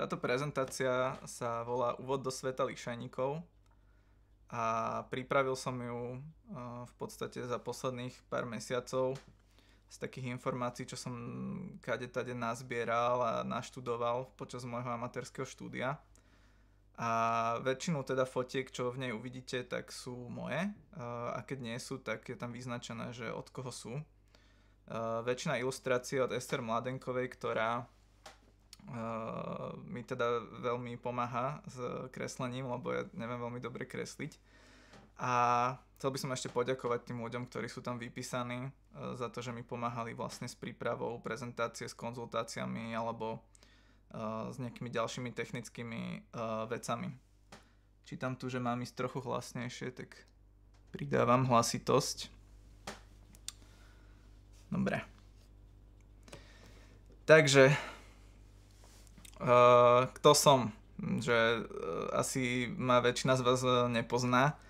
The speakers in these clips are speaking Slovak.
Táto prezentácia sa volá Úvod do sveta lišajníkov a pripravil som ju eh, v podstate za posledných pár mesiacov z takých informácií, čo som kade tade nazbieral a naštudoval počas môjho amatérskeho štúdia. A väčšinu teda fotiek, čo v nej uvidíte, tak sú moje. Eh, a keď nie sú, tak je tam vyznačené, že od koho sú. Eh, väčšina ilustrácií od Ester Mladenkovej, ktorá Uh, mi teda veľmi pomáha s kreslením, lebo ja neviem veľmi dobre kresliť. A chcel by som ešte poďakovať tým ľuďom, ktorí sú tam vypísaní uh, za to, že mi pomáhali vlastne s prípravou prezentácie, s konzultáciami alebo uh, s nejakými ďalšími technickými vecami. Čítam tu, že mám ísť trochu hlasnejšie, tak pridávam hlasitosť. Dobre. Takže Eh, kto som, že uh, asi ma väčšina z vás eh, nepozná,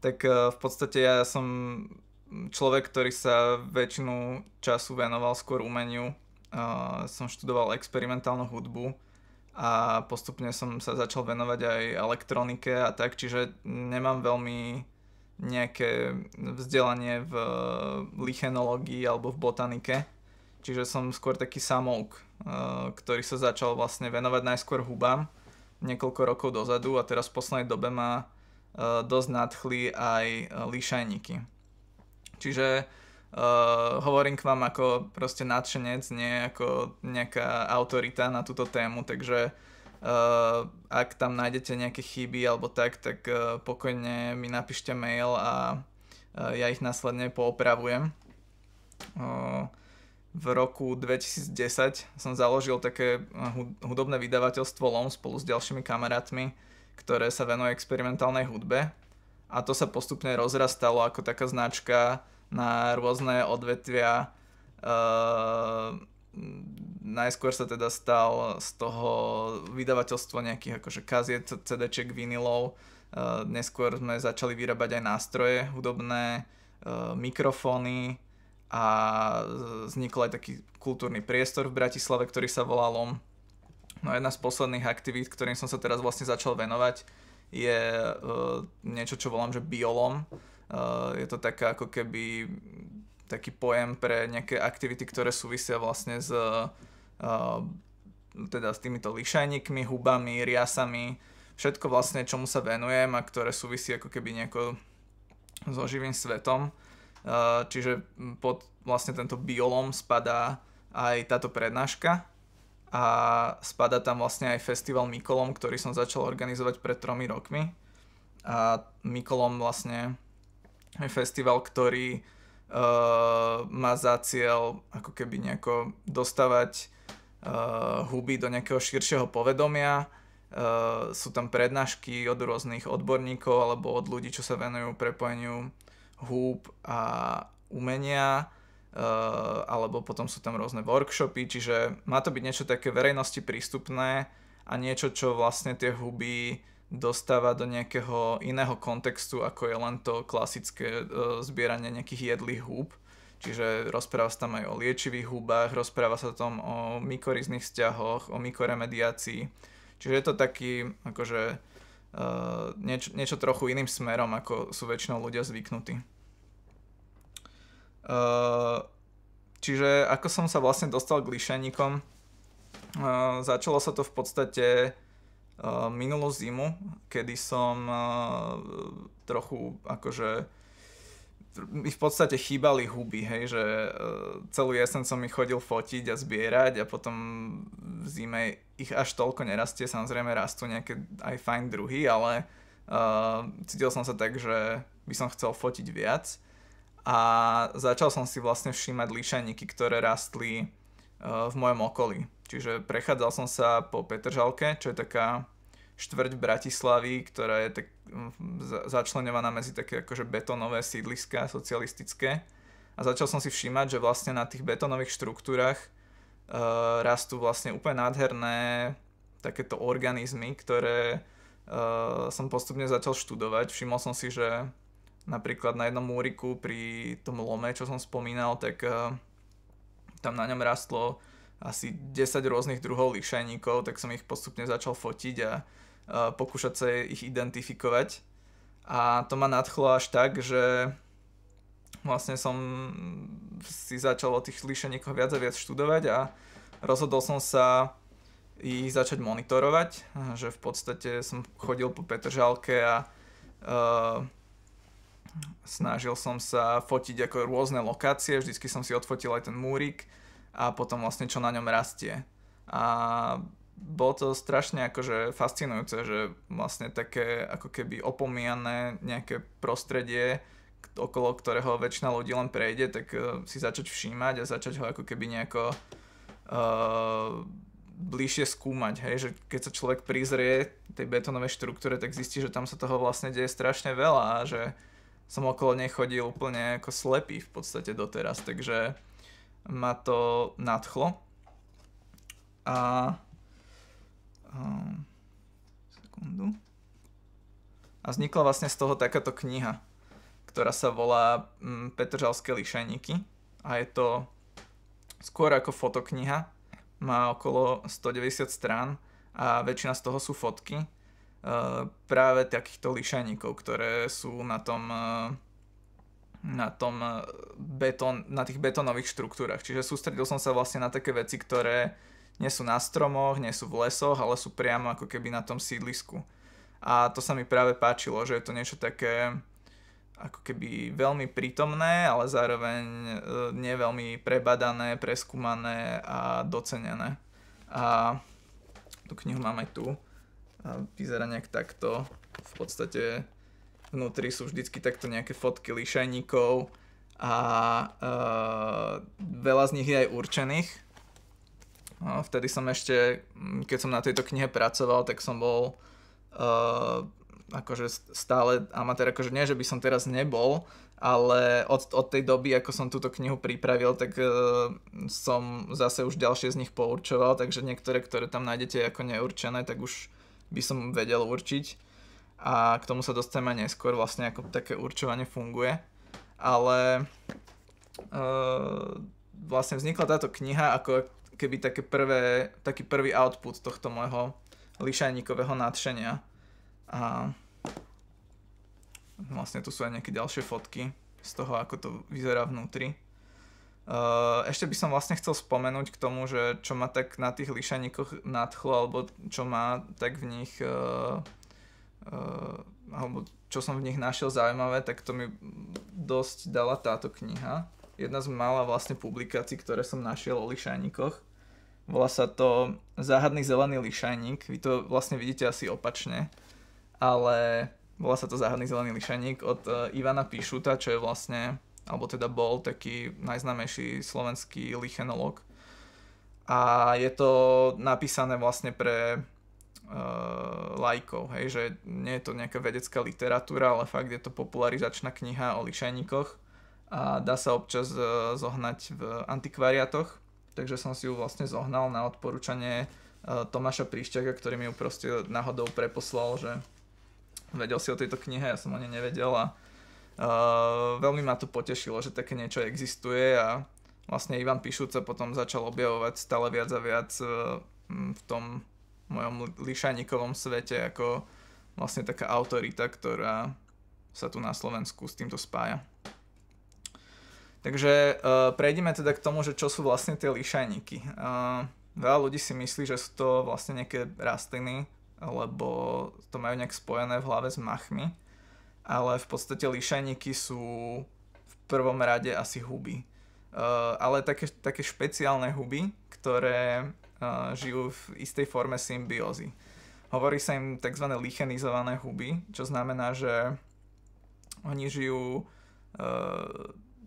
tak uh, v podstate ja som človek, ktorý sa väčšinu času venoval skôr umeniu. Uh, som študoval experimentálnu hudbu a postupne som sa začal venovať aj elektronike a tak, čiže nemám veľmi nejaké vzdelanie v lichenológii alebo v botanike Čiže som skôr taký samouk, eh, ktorý sa začal vlastne venovať najskôr hubám niekoľko rokov dozadu a teraz v poslednej dobe ma eh, dosť nadchli aj eh, líšajníky. Čiže uh, hovorím k vám ako proste nadšenec, nie ako nejaká autorita na túto tému, takže uh, ak tam nájdete nejaké chyby alebo tak, tak uh, pokojne mi napíšte mail a uh, ja ich následne poopravujem. Uh, v roku 2010 som založil také eh, hudobné vydavateľstvo LOM spolu s ďalšími kamarátmi, ktoré sa venuje experimentálnej hudbe. A to sa postupne rozrastalo ako taká značka na rôzne odvetvia. Eee, eh, najskôr sa teda stal z toho vydavateľstvo nejakých akože kaziet, CD-ček, vinilov. Eee, eh, neskôr sme začali vyrábať aj nástroje hudobné, eee, mikrofóny, a vznikol aj taký kultúrny priestor v Bratislave, ktorý sa volá LOM. No jedna z posledných aktivít, ktorým som sa teraz vlastne začal venovať, je uh, niečo, čo volám, že biolom. Uh, je to taká ako keby taký pojem pre nejaké aktivity, ktoré súvisia vlastne s, uh, teda s týmito lišajníkmi, hubami, riasami, všetko vlastne, čomu sa venujem a ktoré súvisí ako keby nejako so živým svetom. Eh, čiže pod vlastne tento biolom spadá aj táto prednáška a spadá tam vlastne aj festival Mikolom, ktorý som začal organizovať pred tromi rokmi. A Mikolom vlastne je festival, ktorý uh, má za cieľ ako keby nejako dostávať uh, huby do nejakého širšieho povedomia. Uh, sú tam prednášky od rôznych odborníkov alebo od ľudí, čo sa venujú prepojeniu húb a umenia, eh, alebo potom sú tam rôzne workshopy, čiže má to byť niečo také verejnosti prístupné a niečo, čo vlastne tie huby dostáva do nejakého iného kontextu, ako je len to klasické eh, zbieranie nejakých jedlých húb. Čiže rozpráva sa tam aj o liečivých húbách, rozpráva sa tam o mykorizných vzťahoch, o mykoremediácii. Čiže je to taký, akože, uh, nieč, niečo trochu iným smerom, ako sú väčšinou ľudia zvyknutí. Eh, čiže ako som sa vlastne dostal k lišeníkom, uh, eh, začalo sa to v podstate uh, minulú zimu, kedy som uh, trochu akože mi v podstate chýbali huby, hej, že celú jesen som ich chodil fotiť a zbierať a potom v zime ich až toľko nerastie, samozrejme rastú nejaké aj fajn druhy, ale uh, cítil som sa tak, že by som chcel fotiť viac a začal som si vlastne všímať líšaniky, ktoré rastli e, v mojom okolí. Čiže prechádzal som sa po Petržalke, čo je taká štvrť Bratislavy, ktorá je tak začlenovaná medzi také akože betonové sídliska socialistické. A začal som si všímať, že vlastne na tých betonových štruktúrach uh, rastú vlastne úplne nádherné takéto organizmy, ktoré uh, som postupne začal študovať. Všimol som si, že Napríklad na jednom múriku pri tom lome, čo som spomínal, tak eh, tam na ňom rastlo asi 10 rôznych druhov lišajníkov, tak som ich postupne začal fotiť a eh, pokúšať sa ich identifikovať. A to ma nadchlo až tak, že vlastne som si začal o tých lišajníkoch viac a viac študovať a rozhodol som sa ich začať monitorovať, že v podstate som chodil po Petržalke a uh, snažil som sa fotiť ako rôzne lokácie, vždycky som si odfotil aj ten múrik a potom vlastne čo na ňom rastie. A bolo to strašne akože fascinujúce, že vlastne také ako keby opomiané nejaké prostredie, okolo ktorého väčšina ľudí len prejde, tak e, si začať všímať a začať ho ako keby nejako uh, bližšie skúmať, hej, že keď sa človek prizrie tej betónovej štruktúre, tak zistí, že tam sa toho vlastne deje strašne veľa a že uh, som okolo nechodil úplne ako slepý v podstate doteraz, takže ma to nadchlo. A... Um, sekundu. A vznikla vlastne z toho takáto kniha, ktorá sa volá mm, Petržalské lišajníky. A je to skôr ako fotokniha. Má okolo 190 strán a väčšina z toho sú fotky Eh, práve takýchto lišaníkov, ktoré sú na tom eh, na tom eh, betón, na tých betónových štruktúrach. Čiže sústredil som sa vlastne na také veci, ktoré nie sú na stromoch, nie sú v lesoch, ale sú priamo ako keby na tom sídlisku. A to sa mi práve páčilo, že je to niečo také ako keby veľmi prítomné, ale zároveň nie veľmi prebadané, preskúmané a docenené. A tú knihu mám aj tu a vyzerá nejak takto. V podstate vnútri sú vždycky takto nejaké fotky lišajníkov a uh, veľa z nich je aj určených. No, vtedy som ešte, keď som na tejto knihe pracoval, tak som bol uh, akože stále amatér, akože nie, že by som teraz nebol, ale od, od tej doby, ako som túto knihu pripravil, tak uh, som zase už ďalšie z nich pourčoval, takže niektoré, ktoré tam nájdete ako neurčené, tak už by som vedel určiť a k tomu sa dostaneme neskôr vlastne ako také určovanie funguje. Ale uh, vlastne vznikla táto kniha ako keby také prvé, taký prvý output tohto môjho lišajníkového nadšenia. A vlastne tu sú aj nejaké ďalšie fotky z toho, ako to vyzerá vnútri. Eh, ešte by som vlastne chcel spomenúť k tomu, že čo ma tak na tých lišaníkoch nadchlo, alebo čo ma tak v nich eh, eh, alebo čo som v nich našiel zaujímavé, tak to mi dosť dala táto kniha. Jedna z mála vlastne publikácií, ktoré som našiel o lišajníkoch. Volá sa to Záhadný zelený lišajník. Vy to vlastne vidíte asi opačne, ale volá sa to Záhadný zelený lišajník od Ivana Píšuta, čo je vlastne alebo teda bol taký najznámejší slovenský lichenolog. A je to napísané vlastne pre e, eh, lajkov, hej, že nie je to nejaká vedecká literatúra, ale fakt je to popularizačná kniha o lišajníkoch a dá sa občas e, zohnať v antikvariatoch, takže som si ju vlastne zohnal na odporúčanie e, Tomáša Príšťaka, ktorý mi ju proste náhodou preposlal, že vedel si o tejto knihe, ja som o nej nevedel a Eh, veľmi ma to potešilo, že také niečo existuje a vlastne Ivan Pišúca potom začal objavovať stále viac a viac eh, v tom mojom lišanikovom svete ako vlastne taká autorita, ktorá sa tu na Slovensku s týmto spája. Takže uh, eh, prejdeme teda k tomu, že čo sú vlastne tie lišajníky. Uh, veľa ľudí si myslí, že sú to vlastne nejaké rastliny, lebo to majú nejak spojené v hlave s machmi, ale v podstate lišajníky sú v prvom rade asi huby. Uh, ale také, také špeciálne huby, ktoré uh, žijú v istej forme symbiózy. Hovorí sa im tzv. lichenizované huby, čo znamená, že oni žijú uh,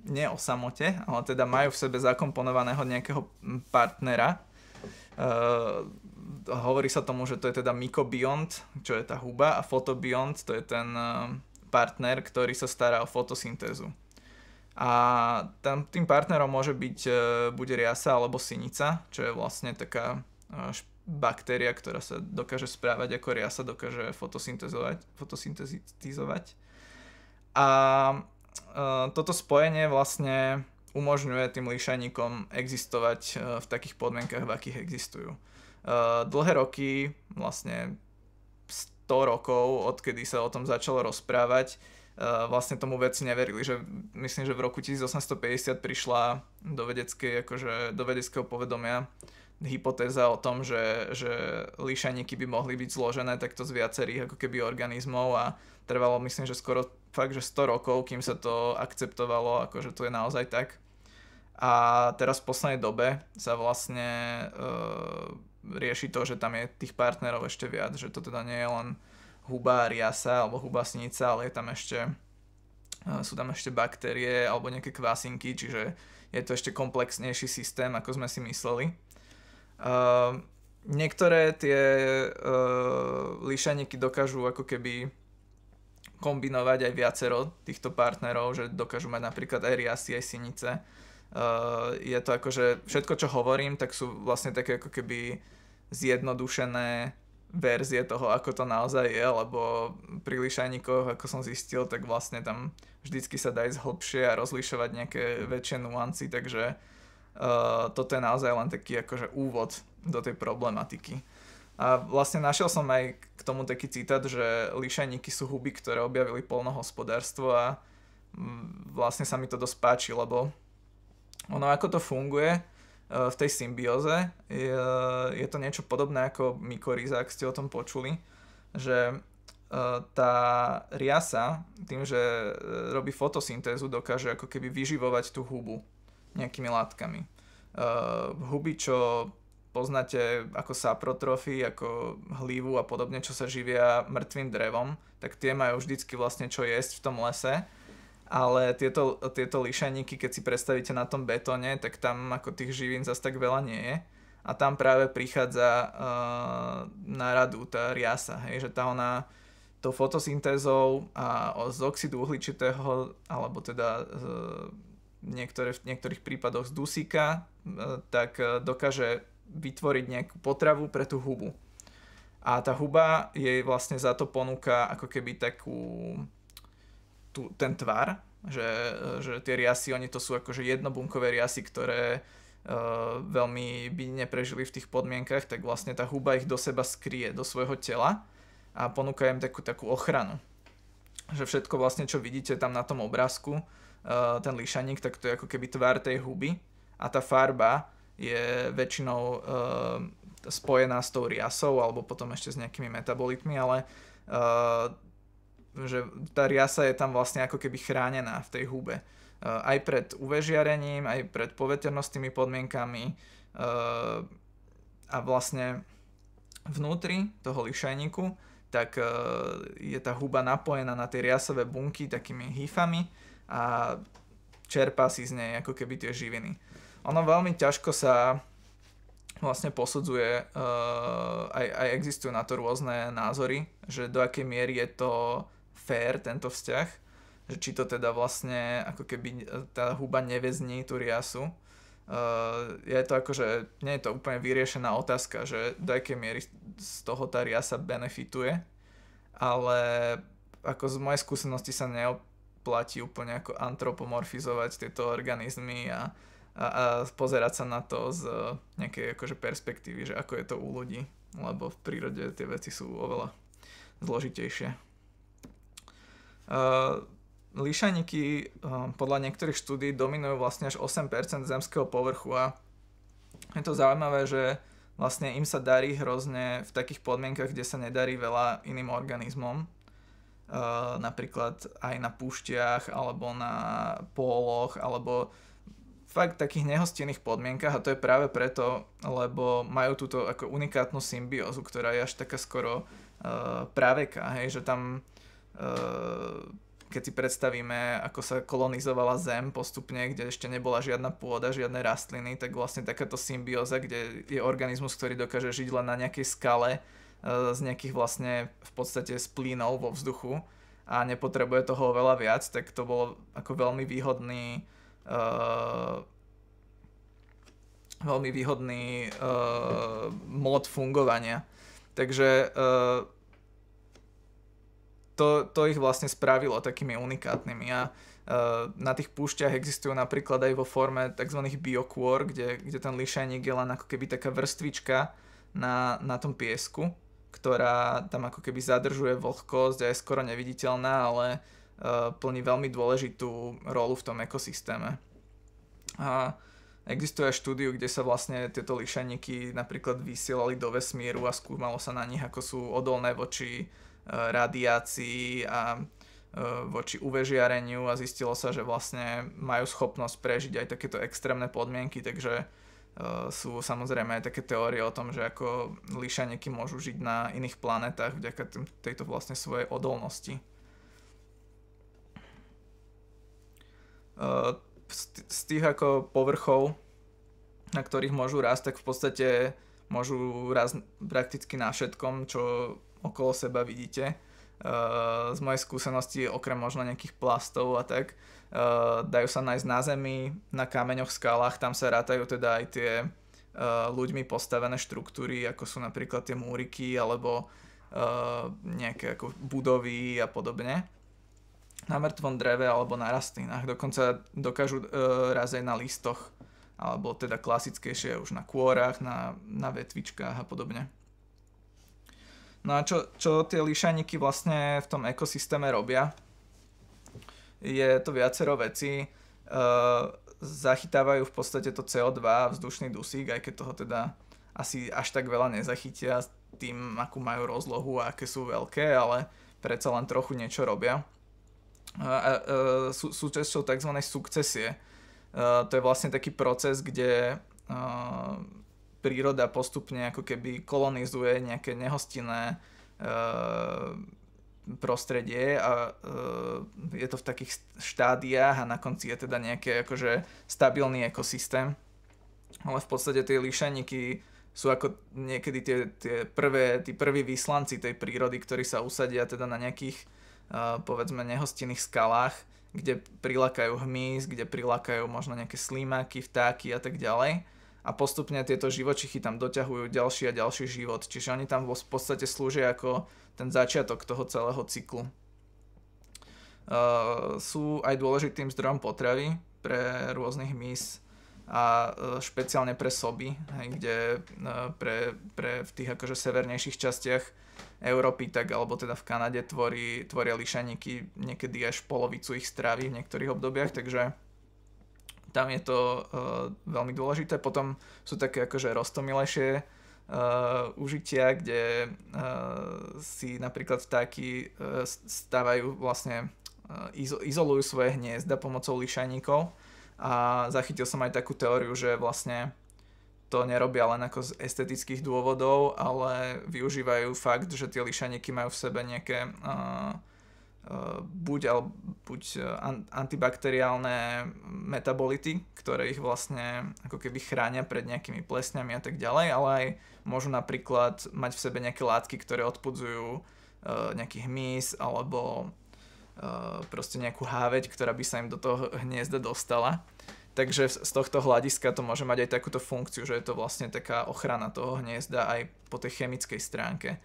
nie o samote, ale teda majú v sebe zakomponovaného nejakého partnera. Uh, hovorí sa tomu, že to je teda mykobiont, čo je tá huba, a fotobiont, to je ten uh, partner, ktorý sa stará o fotosyntézu. A tam tým partnerom môže byť e, buď riasa alebo sinica, čo je vlastne taká e, baktéria, ktorá sa dokáže správať ako riasa, dokáže fotosyntezovať fotosyntetizovať. A e, toto spojenie vlastne umožňuje tým líšajníkom existovať v takých podmienkach, v akých existujú. dlhé roky, vlastne 100 rokov, odkedy sa o tom začalo rozprávať, e, vlastne tomu veci neverili, že myslím, že v roku 1850 prišla do, vedeckej, akože, do vedeckého povedomia hypotéza o tom, že, že líšaniky by mohli byť zložené takto z viacerých ako keby organizmov a trvalo myslím, že skoro fakt, že 100 rokov, kým sa to akceptovalo, akože to je naozaj tak. A teraz v poslednej dobe sa vlastne e, rieši to, že tam je tých partnerov ešte viac, že to teda nie je len huba riasa alebo huba snica, ale je tam ešte, eh, sú tam ešte baktérie alebo nejaké kvasinky, čiže je to ešte komplexnejší systém, ako sme si mysleli. Uh, niektoré tie uh, eh, líšaniky dokážu ako keby kombinovať aj viacero týchto partnerov, že dokážu mať napríklad aj riasy, aj sinice. Uh, je to akože všetko, čo hovorím, tak sú vlastne také ako keby zjednodušené verzie toho, ako to naozaj je, lebo pri lišajníkoch, ako som zistil, tak vlastne tam vždycky sa dá ísť hlbšie a rozlišovať nejaké väčšie nuancy, takže uh, toto je naozaj len taký akože úvod do tej problematiky. A vlastne našiel som aj k tomu taký citát, že lišajníky sú huby, ktoré objavili polnohospodárstvo a mm, vlastne sa mi to dosť páči, lebo ono ako to funguje, v tej symbióze. Je, je to niečo podobné ako mykoríza, ak ste o tom počuli, že e, tá riasa tým, že e, robí fotosyntézu, dokáže ako keby vyživovať tú hubu nejakými látkami. E, huby, čo poznáte ako saprotrofy, ako hlívu a podobne, čo sa živia mŕtvým drevom, tak tie majú vždycky vlastne čo jesť v tom lese ale tieto, tieto lišajníky, keď si predstavíte na tom betóne, tak tam ako tých živín zase tak veľa nie je. A tam práve prichádza uh, na radu tá riasa, hej, že tá ona tou fotosyntézou a z oxidu uhličitého, alebo teda uh, niektoré, v niektorých prípadoch z dusíka, uh, tak uh, dokáže vytvoriť nejakú potravu pre tú hubu. A tá huba jej vlastne za to ponúka ako keby takú tú, ten tvar, že, že tie riasy, oni to sú akože jednobunkové riasy, ktoré uh, veľmi by neprežili v tých podmienkach, tak vlastne tá huba ich do seba skrie, do svojho tela a ponúka im takú, takú ochranu. Že všetko vlastne, čo vidíte tam na tom obrázku, uh, ten lišaník, tak to je ako keby tvár tej huby a tá farba je väčšinou uh, spojená s tou riasou alebo potom ešte s nejakými metabolitmi, ale uh, že tá riasa je tam vlastne ako keby chránená v tej hube. E, aj pred uvežiarením, aj pred poveternostnými podmienkami e, a vlastne vnútri toho lišajníku tak e, je tá huba napojená na tie riasové bunky takými hýfami a čerpá si z nej ako keby tie živiny. Ono veľmi ťažko sa vlastne posudzuje, aj, aj existujú na to rôzne názory, že do akej miery je to fair tento vzťah, že či to teda vlastne ako keby e, tá huba nevezní tú riasu. Uh, je to akože, nie je to úplne vyriešená otázka, že do akej miery z toho tá riasa benefituje, ale ako z mojej skúsenosti sa neoplatí úplne ako antropomorfizovať tieto organizmy a, a, a pozerať sa na to z nejakej akože perspektívy, že ako je to u ľudí, lebo v prírode tie veci sú oveľa zložitejšie. Uh, Líšaniky uh, podľa niektorých štúdí dominujú vlastne až 8% zemského povrchu a je to zaujímavé, že vlastne im sa darí hrozne v takých podmienkach, kde sa nedarí veľa iným organizmom. Uh, napríklad aj na púštiach, alebo na póloch, alebo fakt takých nehostinných podmienkach a to je práve preto, lebo majú túto ako unikátnu symbiózu, ktorá je až taká skoro uh, praveká, hej, že tam Ehm, keď si predstavíme, ako sa kolonizovala Zem postupne, kde ešte nebola žiadna pôda, žiadne rastliny, tak vlastne takáto symbióza, kde je organizmus, ktorý dokáže žiť len na nejakej skale ehm, z nejakých vlastne v podstate splínov vo vzduchu a nepotrebuje toho veľa viac, tak to bolo ako veľmi výhodný uh, veľmi výhodný uh, mod fungovania. Takže uh, to, to ich vlastne spravilo takými unikátnymi. A e, na tých púšťach existujú napríklad aj vo forme tzv. biokôr, kde, kde ten lišajník je len ako keby taká vrstvička na, na tom piesku, ktorá tam ako keby zadržuje vlhkosť a je skoro neviditeľná, ale uh, plní veľmi dôležitú rolu v tom ekosystéme. A existuje aj štúdiu, kde sa vlastne tieto lišajníky napríklad vysielali do vesmíru a skúmalo sa na nich, ako sú odolné voči uh, Eh, radiácii a eh, voči UV žiareniu a zistilo sa, že vlastne majú schopnosť prežiť aj takéto extrémne podmienky, takže eh, sú samozrejme aj také teórie o tom, že ako lišaniky môžu žiť na iných planetách vďaka tejto vlastne svojej odolnosti. Z tých ako povrchov, na ktorých môžu rásť, tak v podstate môžu rásť prakticky na všetkom, čo okolo seba vidíte. Eh, z mojej skúsenosti, okrem možno nejakých plastov a tak, eh, dajú sa nájsť na zemi, na kameňoch, skalách, tam sa rátajú teda aj tie eh, ľuďmi postavené štruktúry, ako sú napríklad tie múriky alebo nejaké ako budovy a podobne na mŕtvom dreve alebo na rastlinách. Dokonca dokážu e, raz aj na listoch, alebo teda klasickejšie už na kôrach, na, na vetvičkách a podobne. No a čo, čo tie lišajníky vlastne v tom ekosystéme robia? Je to viacero vecí. E, zachytávajú v podstate to CO2, vzdušný dusík, aj keď toho teda asi až tak veľa nezachytia s tým, akú majú rozlohu a aké sú veľké, ale predsa len trochu niečo robia. E, a, a, e, sú súčasťou tzv. sukcesie. A, e, to je vlastne taký proces, kde a, príroda postupne ako keby kolonizuje nejaké nehostinné e, prostredie a e, je to v takých štádiách a na konci je teda nejaký akože stabilný ekosystém. Ale v podstate tie líšaniky sú ako niekedy tie, tie prvé, tí prví vyslanci tej prírody, ktorí sa usadia teda na nejakých e, povedzme nehostinných skalách, kde prilakajú hmyz, kde prilakajú možno nejaké slímaky, vtáky a tak ďalej a postupne tieto živočichy tam doťahujú ďalší a ďalší život. Čiže oni tam v podstate slúžia ako ten začiatok toho celého cyklu. Uh, sú aj dôležitým zdrojom potravy pre rôznych mys a uh, špeciálne pre soby, hej, kde uh, pre, pre v tých akože severnejších častiach Európy, tak alebo teda v Kanade tvorí, tvoria lišaníky niekedy až polovicu ich stravy v niektorých obdobiach, takže tam je to uh, veľmi dôležité. Potom sú také akože rostomilejšie uh, užitia, kde uh, si napríklad vtáky uh, stávajú vlastne, uh, izo- izolujú svoje hniezda pomocou lišajníkov a zachytil som aj takú teóriu, že vlastne to nerobia len ako z estetických dôvodov, ale využívajú fakt, že tie lišaniky majú v sebe nejaké uh, Eh, buď, ale buď eh, antibakteriálne metabolity, ktoré ich vlastne ako keby chránia pred nejakými plesňami a tak ďalej, ale aj môžu napríklad mať v sebe nejaké látky, ktoré odpudzujú eh, nejaký hmyz alebo proste nejakú háveť, ktorá by sa im do toho hniezda dostala. Takže z tohto hľadiska to môže mať aj takúto funkciu, že je to vlastne taká ochrana toho hniezda aj po tej chemickej stránke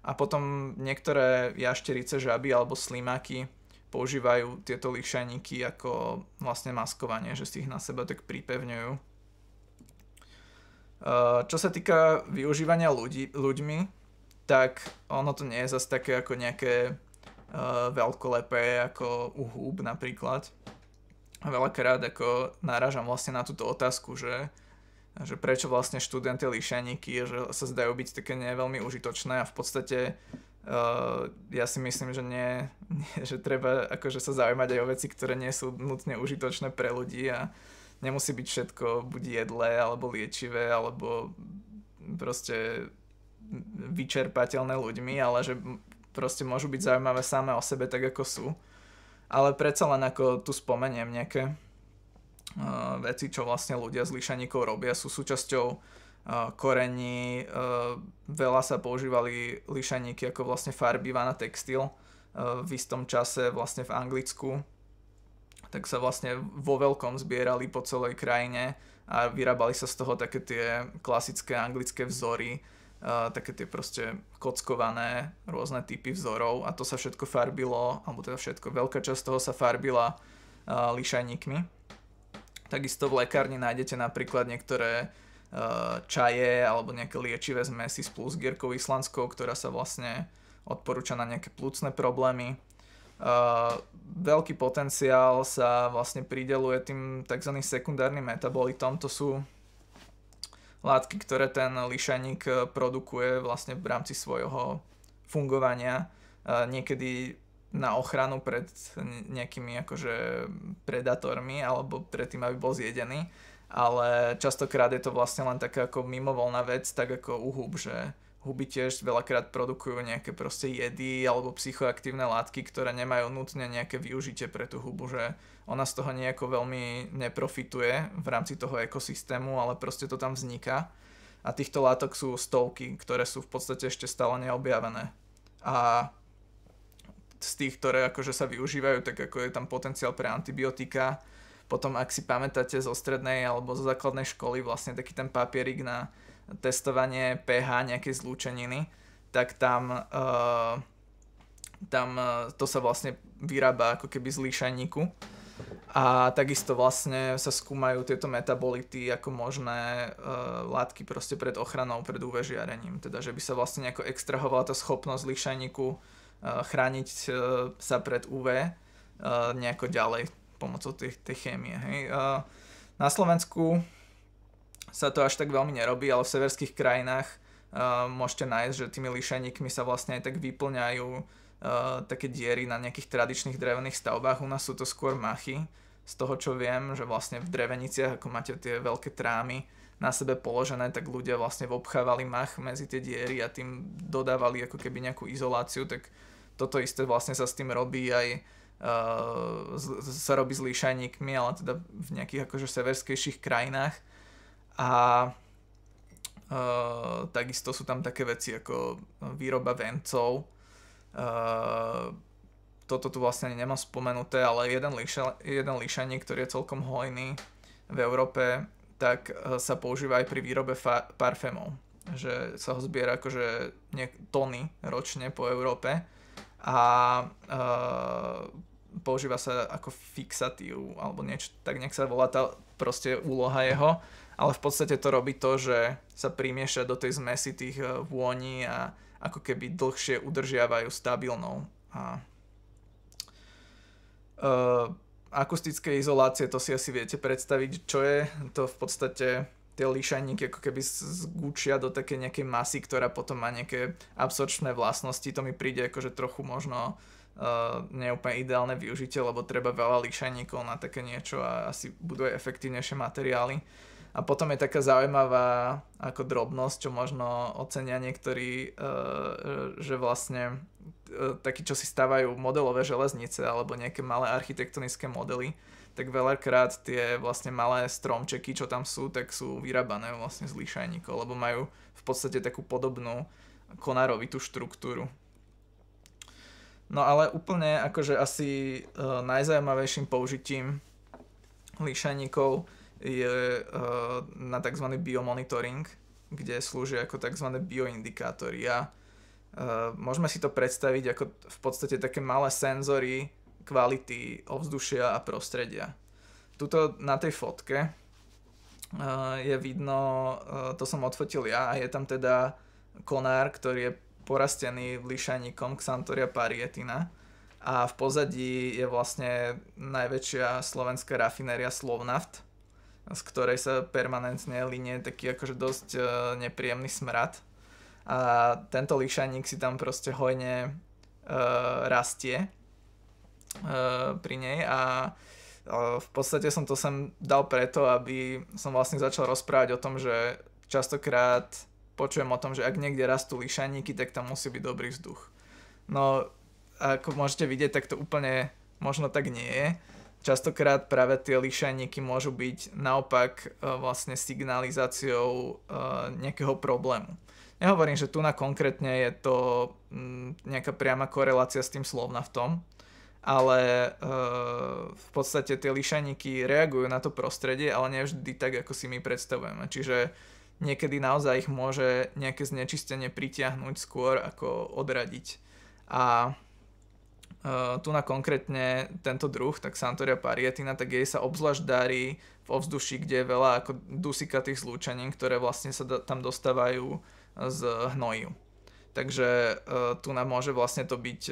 a potom niektoré jašterice, žaby alebo slimáky používajú tieto lišajníky ako vlastne maskovanie, že si ich na seba tak pripevňujú. Ehm, čo sa týka využívania ľudí, ľuďmi, tak ono to nie je zase také ako nejaké ehm, veľkolepé ako u húb napríklad. Veľakrát ako náražam vlastne na túto otázku, že že prečo vlastne študenty lišaniky, že sa zdajú byť také neveľmi veľmi užitočné a v podstate uh, ja si myslím, že nie, nie, že treba akože sa zaujímať aj o veci, ktoré nie sú nutne užitočné pre ľudí a nemusí byť všetko buď jedlé, alebo liečivé, alebo proste vyčerpateľné ľuďmi, ale že proste môžu byť zaujímavé samé o sebe tak, ako sú. Ale predsa len ako tu spomeniem nejaké veci, čo vlastne ľudia z lišaníkov robia, sú súčasťou korení, veľa sa používali lišaníky ako vlastne farbiva na textil v istom čase vlastne v Anglicku, tak sa vlastne vo veľkom zbierali po celej krajine a vyrábali sa z toho také tie klasické anglické vzory, také tie proste kockované rôzne typy vzorov a to sa všetko farbilo, alebo teda všetko, veľká časť toho sa farbila lišajníkmi. Takisto v lekárni nájdete napríklad niektoré eh, čaje alebo nejaké liečivé zmesi s plusgierkou islandskou, ktorá sa vlastne odporúča na nejaké plúcne problémy. Eh, veľký potenciál sa vlastne prideluje tým tzv. sekundárnym metabolitom. To sú látky, ktoré ten lišajník eh, produkuje vlastne v rámci svojho fungovania. Niekedy na ochranu pred nejakými akože predátormi alebo pred tým, aby bol zjedený. Ale častokrát je to vlastne len taká ako mimovolná vec, tak ako u hub, že huby tiež veľakrát produkujú nejaké proste jedy alebo psychoaktívne látky, ktoré nemajú nutne nejaké využitie pre tú hubu, že ona z toho nejako veľmi neprofituje v rámci toho ekosystému, ale proste to tam vzniká. A týchto látok sú stovky, ktoré sú v podstate ešte stále neobjavené. A z tých, ktoré akože sa využívajú, tak ako je tam potenciál pre antibiotika. Potom, ak si pamätáte zo strednej alebo zo základnej školy, vlastne taký ten papierik na testovanie pH nejakej zlúčeniny, tak tam, uh, tam uh, to sa vlastne vyrába ako keby z líšajníku. A takisto vlastne sa skúmajú tieto metabolity ako možné e, látky proste pred ochranou, pred uvežiarením. Teda, že by sa vlastne nejako extrahovala tá schopnosť lišajníku Eh, chrániť eh, sa pred UV eh, nejako ďalej pomocou tej, tej chémie. Hej. Na Slovensku sa to až tak veľmi nerobí, ale v severských krajinách môžete nájsť, že tými lišajníkmi sa vlastne aj tak vyplňajú také diery na nejakých tradičných drevených stavbách. U nás sú to skôr machy, z toho čo viem, že vlastne v dreveniciach, ako máte tie veľké trámy, na sebe položené, tak ľudia vlastne obchávali mach medzi tie diery a tým dodávali ako keby nejakú izoláciu, tak toto isté vlastne sa s tým robí aj uh, z, sa robí s líšajníkmi, ale teda v nejakých akože severskejších krajinách a Uh, takisto sú tam také veci ako výroba vencov. Uh, toto tu vlastne nemám spomenuté, ale jeden, líša, jeden ktorý je celkom hojný v Európe, tak eh, sa používa aj pri výrobe parfémov. Že sa ho zbiera akože tony ročne po Európe a eh, používa sa ako fixatív alebo niečo, tak nech sa volá tá proste úloha jeho, ale v podstate to robí to, že sa primieša do tej zmesi tých eh, vôni a ako keby dlhšie udržiavajú stabilnou. A, e, akustické izolácie, to si asi viete predstaviť, čo je. To v podstate tie líšajníky ako keby zgúčia do také nejakej masy, ktorá potom má nejaké absorčné vlastnosti. To mi príde akože trochu možno uh, neúplne ideálne využitie, lebo treba veľa líšajníkov na také niečo a asi budú aj efektívnejšie materiály. A potom je taká zaujímavá ako drobnosť, čo možno ocenia niektorí, eh, že vlastne eh, takí, čo si stávajú modelové železnice alebo nejaké malé architektonické modely, tak veľakrát tie vlastne malé stromčeky, čo tam sú, tak sú vyrábané vlastne z líšajníkov, lebo majú v podstate takú podobnú konárovitú štruktúru. No ale úplne akože asi eh, najzaujímavejším použitím líšajníkov je eh, na tzv. biomonitoring, kde slúžia ako tzv. bioindikátory. A eh, môžeme si to predstaviť ako v podstate také malé senzory kvality ovzdušia a prostredia. Tuto na tej fotke eh, je vidno, to som odfotil ja, a je tam teda konár, ktorý je porastený lišaníkom. Xantoria parietina a v pozadí je vlastne najväčšia slovenská rafinéria Slovnaft, z ktorej sa permanentne linie taký akože dosť e, nepríjemný smrad. A tento lišajník si tam proste hojne e, rastie e, pri nej a e, v podstate som to sem dal preto, aby som vlastne začal rozprávať o tom, že častokrát počujem o tom, že ak niekde rastú lišaníky, tak tam musí byť dobrý vzduch. No, ako môžete vidieť, tak to úplne možno tak nie je častokrát práve tie lišajníky môžu byť naopak e, vlastne signalizáciou e, nejakého problému. Nehovorím, že tu na konkrétne je to nejaká priama korelácia s tým slovna v tom, ale e, v podstate tie lišajníky reagujú na to prostredie, ale nie vždy tak, ako si my predstavujeme. Čiže niekedy naozaj ich môže nejaké znečistenie pritiahnuť skôr ako odradiť. A Eh, tu na konkrétne tento druh, tak Santoria parietina, tak jej sa obzvlášť darí v ovzduši, kde je veľa ako dusikatých zlúčenín, ktoré vlastne sa tam dostávajú eh, z hnoju. Takže eh, tu nám môže vlastne to byť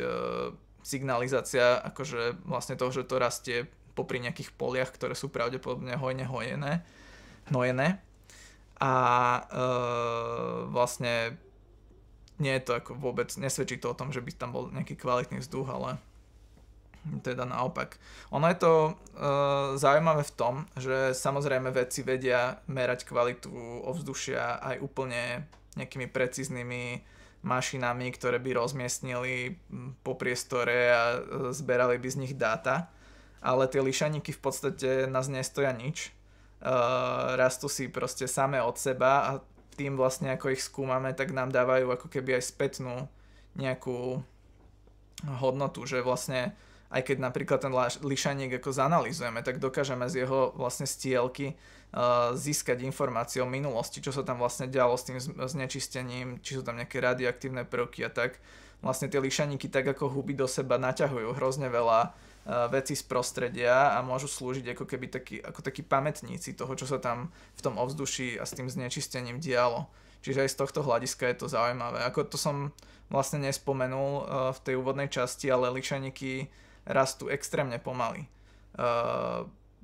signalizácia akože vlastne toho, že to rastie popri nejakých poliach, ktoré sú pravdepodobne hojne hojené, hnojené. A e, vlastne nie je to ako vôbec, nesvedčí to o tom, že by tam bol nejaký kvalitný vzduch, ale teda naopak. Ono je to e, zaujímavé v tom, že samozrejme vedci vedia merať kvalitu ovzdušia aj úplne nejakými precíznymi mašinami, ktoré by rozmiestnili hm, po priestore a eh, zberali by z nich dáta. Ale tie lišaníky v podstate nás nestoja nič. E, rastú si proste samé od seba a tým vlastne ako ich skúmame, tak nám dávajú ako keby aj spätnú nejakú hodnotu, že vlastne aj keď napríklad ten lišaniek ako zanalizujeme, tak dokážeme z jeho vlastne stielky uh, získať informácie o minulosti, čo sa tam vlastne dialo s tým znečistením, či sú tam nejaké radioaktívne prvky a tak. Vlastne tie lišaníky tak ako huby do seba naťahujú hrozne veľa Eh, veci z prostredia a môžu slúžiť ako keby taký, ako takí pamätníci toho, čo sa tam v tom ovzduší a s tým znečistením dialo. Čiže aj z tohto hľadiska je to zaujímavé. Ako to som vlastne nespomenul eh, v tej úvodnej časti, ale lišaniky rastú extrémne pomaly. Eh,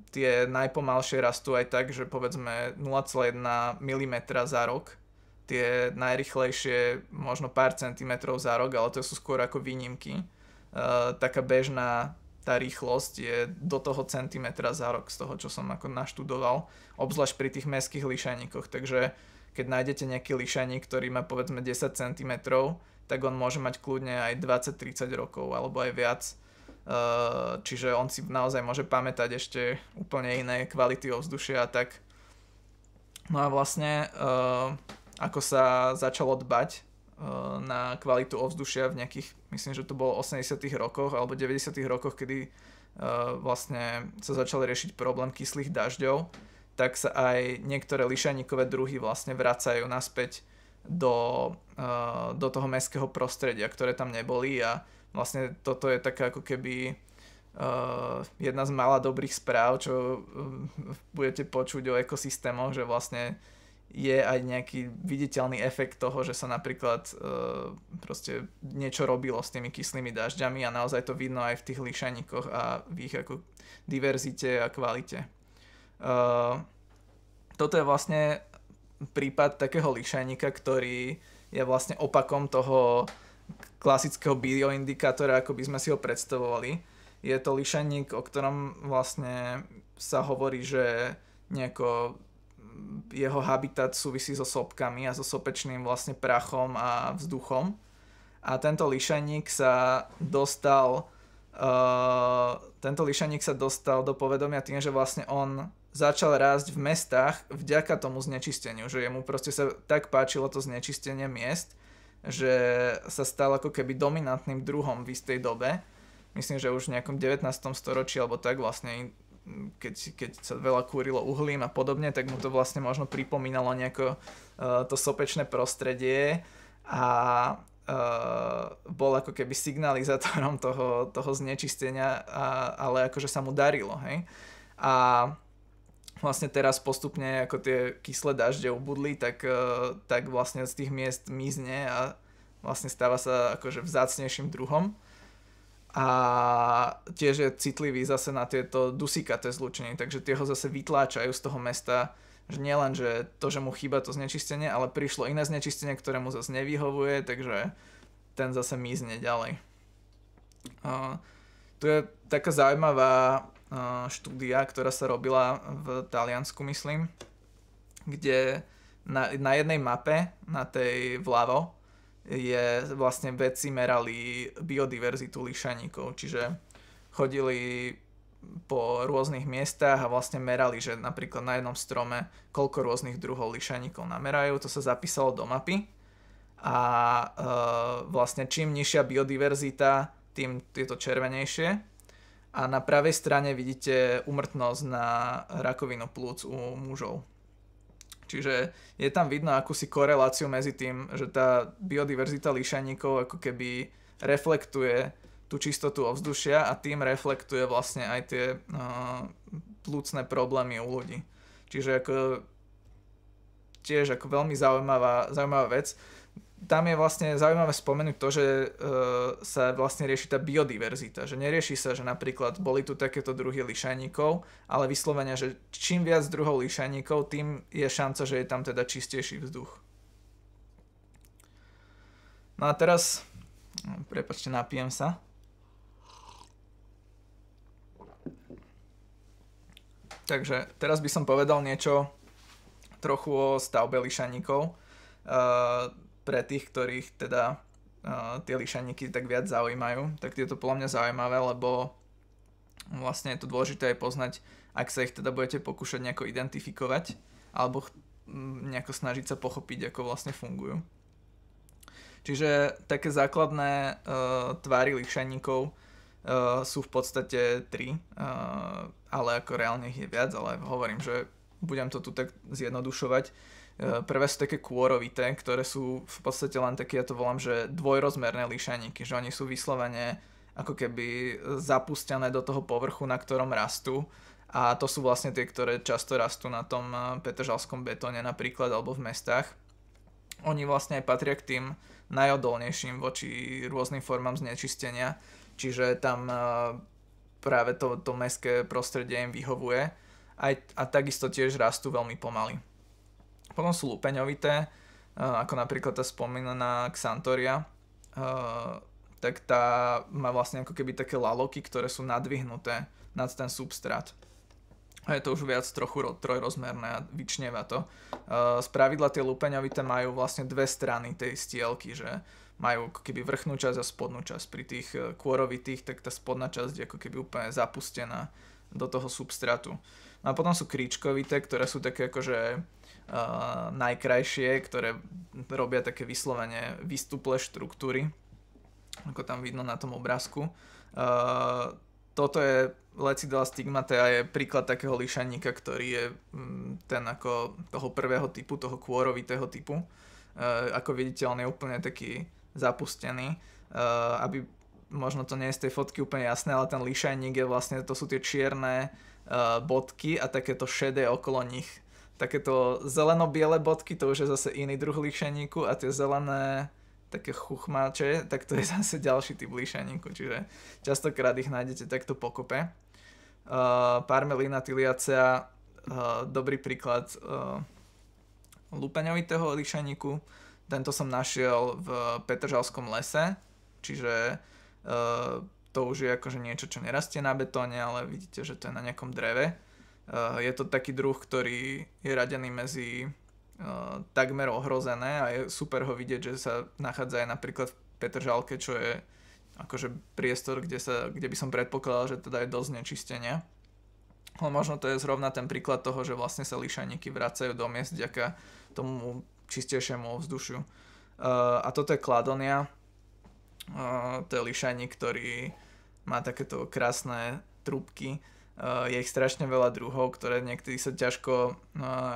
tie najpomalšie rastú aj tak, že povedzme 0,1 mm za rok. Tie najrychlejšie možno pár centimetrov za rok, ale to sú skôr ako výnimky. Uh, taká bežná tá rýchlosť je do toho centimetra za rok z toho, čo som ako naštudoval, obzvlášť pri tých meských lišajníkoch. Takže keď nájdete nejaký lišajník, ktorý má povedzme 10 cm, tak on môže mať kľudne aj 20-30 rokov alebo aj viac. Čiže on si naozaj môže pamätať ešte úplne iné kvality ovzdušia a tak. No a vlastne ako sa začalo dbať Eh, na kvalitu ovzdušia v nejakých, myslím, že to bolo 80. rokoch alebo 90. rokoch, kedy eh, vlastne sa začal riešiť problém kyslých dažďov, tak sa aj niektoré lišajníkové druhy vlastne vracajú naspäť do, eh, do toho mestského prostredia, ktoré tam neboli a vlastne toto je taká ako keby jedna z mála dobrých správ, čo budete počuť o ekosystémoch, že vlastne je aj nejaký viditeľný efekt toho, že sa napríklad e, proste niečo robilo s tými kyslými dažďami a naozaj to vidno aj v tých lišaníkoch a v ich ako diverzite a kvalite. E, toto je vlastne prípad takého lišaníka, ktorý je vlastne opakom toho klasického bioindikátora, ako by sme si ho predstavovali. Je to lišaník, o ktorom vlastne sa hovorí, že nejako jeho habitat súvisí so sopkami a so sopečným vlastne prachom a vzduchom. A tento lišaník sa dostal uh, tento lišaník sa dostal do povedomia tým, že vlastne on začal rásť v mestách vďaka tomu znečisteniu, že jemu proste sa tak páčilo to znečistenie miest, že sa stal ako keby dominantným druhom v istej dobe. Myslím, že už v nejakom 19. storočí alebo tak vlastne keď, keď sa veľa kúrilo uhlím a podobne, tak mu to vlastne možno pripomínalo nejako uh, to sopečné prostredie a uh, bol ako keby signalizátorom toho, toho znečistenia, a, ale akože sa mu darilo, hej. A vlastne teraz postupne, ako tie kyslé dažde ubudli, tak, uh, tak vlastne z tých miest mizne a vlastne stáva sa akože vzácnejším druhom a tiež je citlivý zase na tieto dusikaté zlučeniny, takže tie ho zase vytláčajú z toho mesta, že nielen, že to, že mu chýba to znečistenie, ale prišlo iné znečistenie, ktoré mu zase nevyhovuje, takže ten zase mízne ďalej. Uh, tu je taká zaujímavá uh, štúdia, ktorá sa robila v Taliansku, myslím, kde na, na jednej mape, na tej vľavo, je vlastne vedci merali biodiverzitu lišaníkov, čiže chodili po rôznych miestach a vlastne merali, že napríklad na jednom strome koľko rôznych druhov lišaníkov namerajú, to sa zapísalo do mapy a e, vlastne čím nižšia biodiverzita, tým je to červenejšie a na pravej strane vidíte umrtnosť na rakovinu plúc u mužov. Čiže je tam vidno akúsi koreláciu medzi tým, že tá biodiverzita líšaníkov ako keby reflektuje tú čistotu ovzdušia a tým reflektuje vlastne aj tie uh, plúcne problémy u ľudí. Čiže ako tiež ako veľmi zaujímavá, zaujímavá vec tam je vlastne zaujímavé spomenúť to, že e, sa vlastne rieši tá biodiverzita, že nerieši sa, že napríklad boli tu takéto druhy lišajníkov, ale vyslovene, že čím viac druhov lišajníkov, tým je šanca, že je tam teda čistejší vzduch. No a teraz, no, prepačte, napijem sa. Takže teraz by som povedal niečo trochu o stavbe lišajníkov. E, pre tých, ktorých teda uh, tie lišaníky tak viac zaujímajú, tak je to podľa mňa zaujímavé, lebo vlastne je to dôležité aj poznať, ak sa ich teda budete pokúšať nejako identifikovať alebo mm, nejako snažiť sa pochopiť, ako vlastne fungujú. Čiže také základné uh, tvary lišaníkov uh, eh, sú v podstate tri, uh, ale ako reálne ich je viac, ale hovorím, že budem to tu tak zjednodušovať. E, prvé sú také kôrovité, ktoré sú v podstate len také, ja to volám, že dvojrozmerné lišaníky, že oni sú vyslovene ako keby zapustené do toho povrchu, na ktorom rastú. A to sú vlastne tie, ktoré často rastú na tom e, petržalskom betóne napríklad, alebo v mestách. Oni vlastne aj patria k tým najodolnejším voči rôznym formám znečistenia, čiže tam e, práve to, to mestské prostredie im vyhovuje. Aj, a takisto tiež rastú veľmi pomaly. Potom sú lupeňovité, eh, ako napríklad tá spomínaná Xantoria, eh, tak tá má vlastne ako keby také laloky, ktoré sú nadvihnuté nad ten substrát. A je to už viac trochu trojrozmerné a vyčneva to. Eh, z pravidla tie lupeňovité majú vlastne dve strany tej stielky, že majú ako keby vrchnú časť a spodnú časť. Pri tých kôrovitých, tak tá spodná časť je ako keby úplne zapustená do toho substrátu. No a potom sú kríčkovité, ktoré sú také akože uh, najkrajšie, ktoré robia také vyslovene vystuple štruktúry, ako tam vidno na tom obrázku. Uh, toto je Lecidela stigmatea je príklad takého lišaníka, ktorý je mm, ten ako toho prvého typu, toho kôrovitého typu. Uh, ako vidíte, on je úplne taký zapustený. Uh, aby možno to nie je z tej fotky úplne jasné, ale ten lišajník je vlastne, to sú tie čierne uh, bodky a takéto šedé okolo nich takéto zeleno-biele bodky, to už je zase iný druh líšeníku a tie zelené také chuchmáče, tak to je zase ďalší typ líšeníku, čiže častokrát ich nájdete takto pokope. Uh, Parmelina tiliacea, uh, dobrý príklad uh, lupeňovitého líšeníku, tento som našiel v Petržalskom lese, čiže uh, to už je akože niečo, čo nerastie na betóne, ale vidíte, že to je na nejakom dreve Eh, je to taký druh, ktorý je radený medzi eh, takmer ohrozené a je super ho vidieť, že sa nachádza aj napríklad v Petržalke, čo je akože priestor, kde, sa, kde by som predpokladal, že teda je dosť nečistenia. Ale možno to je zrovna ten príklad toho, že vlastne sa lišajníky vracajú do miest vďaka tomu čistejšiemu ovzdušiu. Uh, a toto je Kladonia, uh, to je lišajník, ktorý má takéto krásne trúbky, Eh, je ich strašne veľa druhov, ktoré niektorí sa ťažko eh,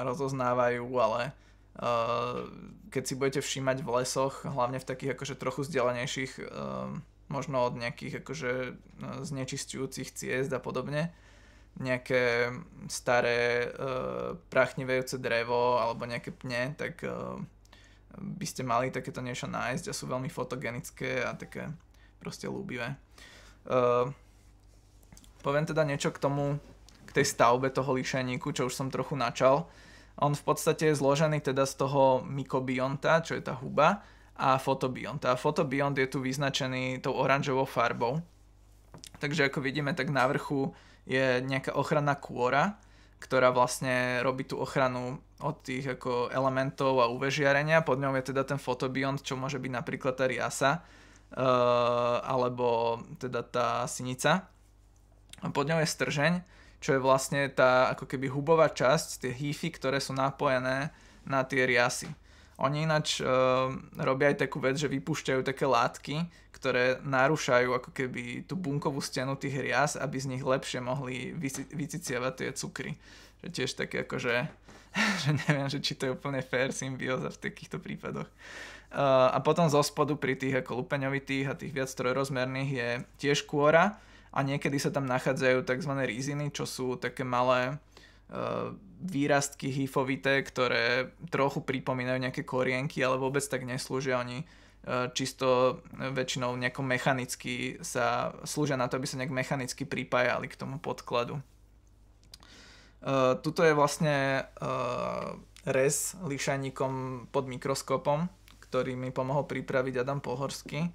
rozoznávajú, ale eh, keď si budete všímať v lesoch, hlavne v takých akože trochu vzdialenejších, možno od nejakých akože znečistujúcich ciest a podobne, nejaké staré prachnivejúce drevo alebo nejaké pne, tak by ste mali takéto niečo nájsť a sú veľmi fotogenické a také proste ľúbivé. Poviem teda niečo k tomu, k tej stavbe toho lišajníku, čo už som trochu načal. On v podstate je zložený teda z toho mykobionta, čo je tá huba, a fotobionta. A fotobiont je tu vyznačený tou oranžovou farbou. Takže ako vidíme, tak na vrchu je nejaká ochranná kôra, ktorá vlastne robí tú ochranu od tých ako elementov a uvežiarenia. Pod ňou je teda ten fotobiont, čo môže byť napríklad tá riasa, uh, alebo teda tá sinica pod ňou je stržeň, čo je vlastne tá ako keby hubová časť, tie hýfy, ktoré sú napojené na tie riasy. Oni ináč e, robia aj takú vec, že vypúšťajú také látky, ktoré narúšajú ako keby tú bunkovú stenu tých rias, aby z nich lepšie mohli vyciciavať tie cukry. Že tiež také akože, že neviem, že či to je úplne fair symbioza v takýchto prípadoch. E, a potom zo spodu pri tých ako lupeňovitých a tých viac trojrozmerných je tiež kôra, a niekedy sa tam nachádzajú tzv. ríziny, čo sú také malé e, výrastky hýfovité, ktoré trochu pripomínajú nejaké korienky, ale vôbec tak neslúžia oni e, čisto väčšinou nejako mechanicky sa slúžia na to, aby sa nejak mechanicky pripájali k tomu podkladu. E, tuto je vlastne rez lišajníkom pod mikroskopom, ktorý mi pomohol pripraviť Adam Pohorsky,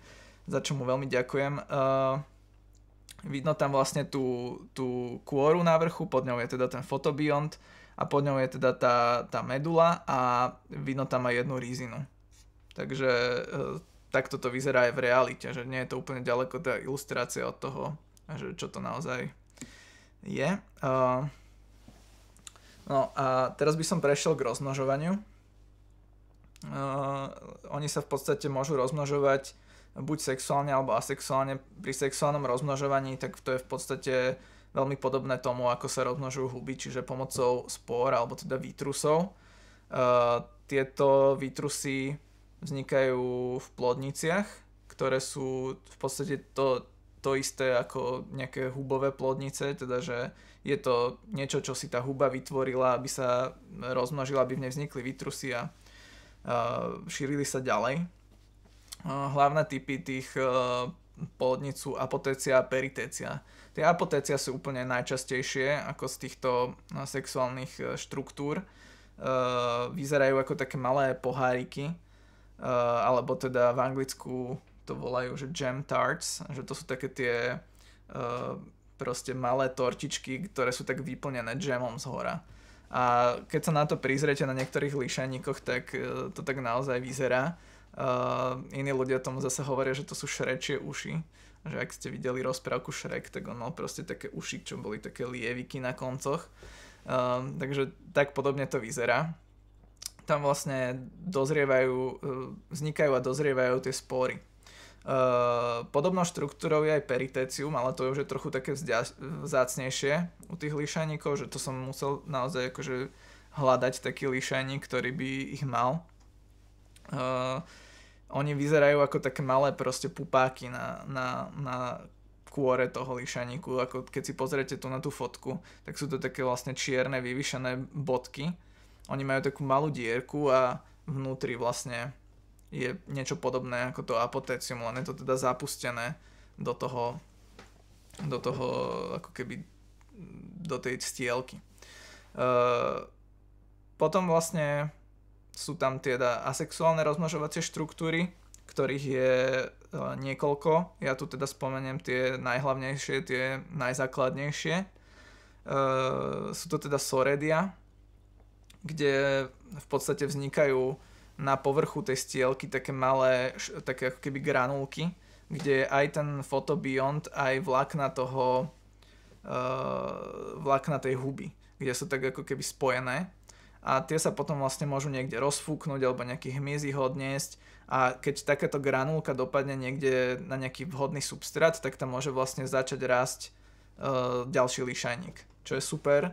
za čo mu veľmi ďakujem. Ďakujem. Vidno tam vlastne tú, tú kôru na vrchu, pod ňou je teda ten fotobiont a pod ňou je teda tá, tá medula a vidno tam aj jednu rízinu. Takže e, takto to vyzerá aj v realite, že nie je to úplne ďaleko tá ilustrácia od toho, že čo to naozaj je. E, no a teraz by som prešiel k rozmnožovaniu. E, oni sa v podstate môžu rozmnožovať buď sexuálne alebo asexuálne pri sexuálnom rozmnožovaní, tak to je v podstate veľmi podobné tomu, ako sa rozmnožujú huby, čiže pomocou spor alebo teda výtrusov. Uh, tieto výtrusy vznikajú v plodniciach, ktoré sú v podstate to, to isté ako nejaké hubové plodnice, teda že je to niečo, čo si tá huba vytvorila, aby sa rozmnožila, aby v nej vznikli výtrusy a uh, šírili sa ďalej hlavné typy tých pôvodnic sú apotécia a peritécia. Tie apotécia sú úplne najčastejšie ako z týchto sexuálnych štruktúr. Vyzerajú ako také malé poháriky, alebo teda v anglicku to volajú, že jam tarts, že to sú také tie proste malé tortičky, ktoré sú tak vyplnené džemom z hora. A keď sa na to prizrete na niektorých líšeníkoch, tak to tak naozaj vyzerá. Uh, iní ľudia tomu zase hovoria, že to sú šrečie uši. Že ak ste videli rozprávku Šrek, tak on mal proste také uši, čo boli také lieviky na koncoch. Uh, takže tak podobne to vyzerá. Tam vlastne dozrievajú, eh, vznikajú a dozrievajú tie spory. Uh, podobnou štruktúrou je aj peritécium, ale to je už je trochu také vzdia- vzácnejšie u tých líšajníkov, že to som musel naozaj akože hľadať taký líšajník, ktorý by ich mal. Uh, oni vyzerajú ako také malé proste pupáky na, na, na kôre toho lišaniku. Ako keď si pozriete tu na tú fotku, tak sú to také vlastne čierne vyvyšené bodky. Oni majú takú malú dierku a vnútri vlastne je niečo podobné ako to apotécium, len je to teda zapustené do toho, do toho ako keby do tej stielky. Uh, potom vlastne sú tam teda asexuálne rozmnožovacie štruktúry, ktorých je e, niekoľko. Ja tu teda spomeniem tie najhlavnejšie, tie najzákladnejšie. E, sú to teda soredia, kde v podstate vznikajú na povrchu tej stielky také malé, také ako keby granulky, kde aj ten fotobiont, aj vlákna toho e, vlákna tej huby, kde sú tak ako keby spojené a tie sa potom vlastne môžu niekde rozfúknúť alebo nejaký hmyz ich odniesť a keď takáto granulka dopadne niekde na nejaký vhodný substrát, tak tam môže vlastne začať rásť e, ďalší lišajník, čo je super e,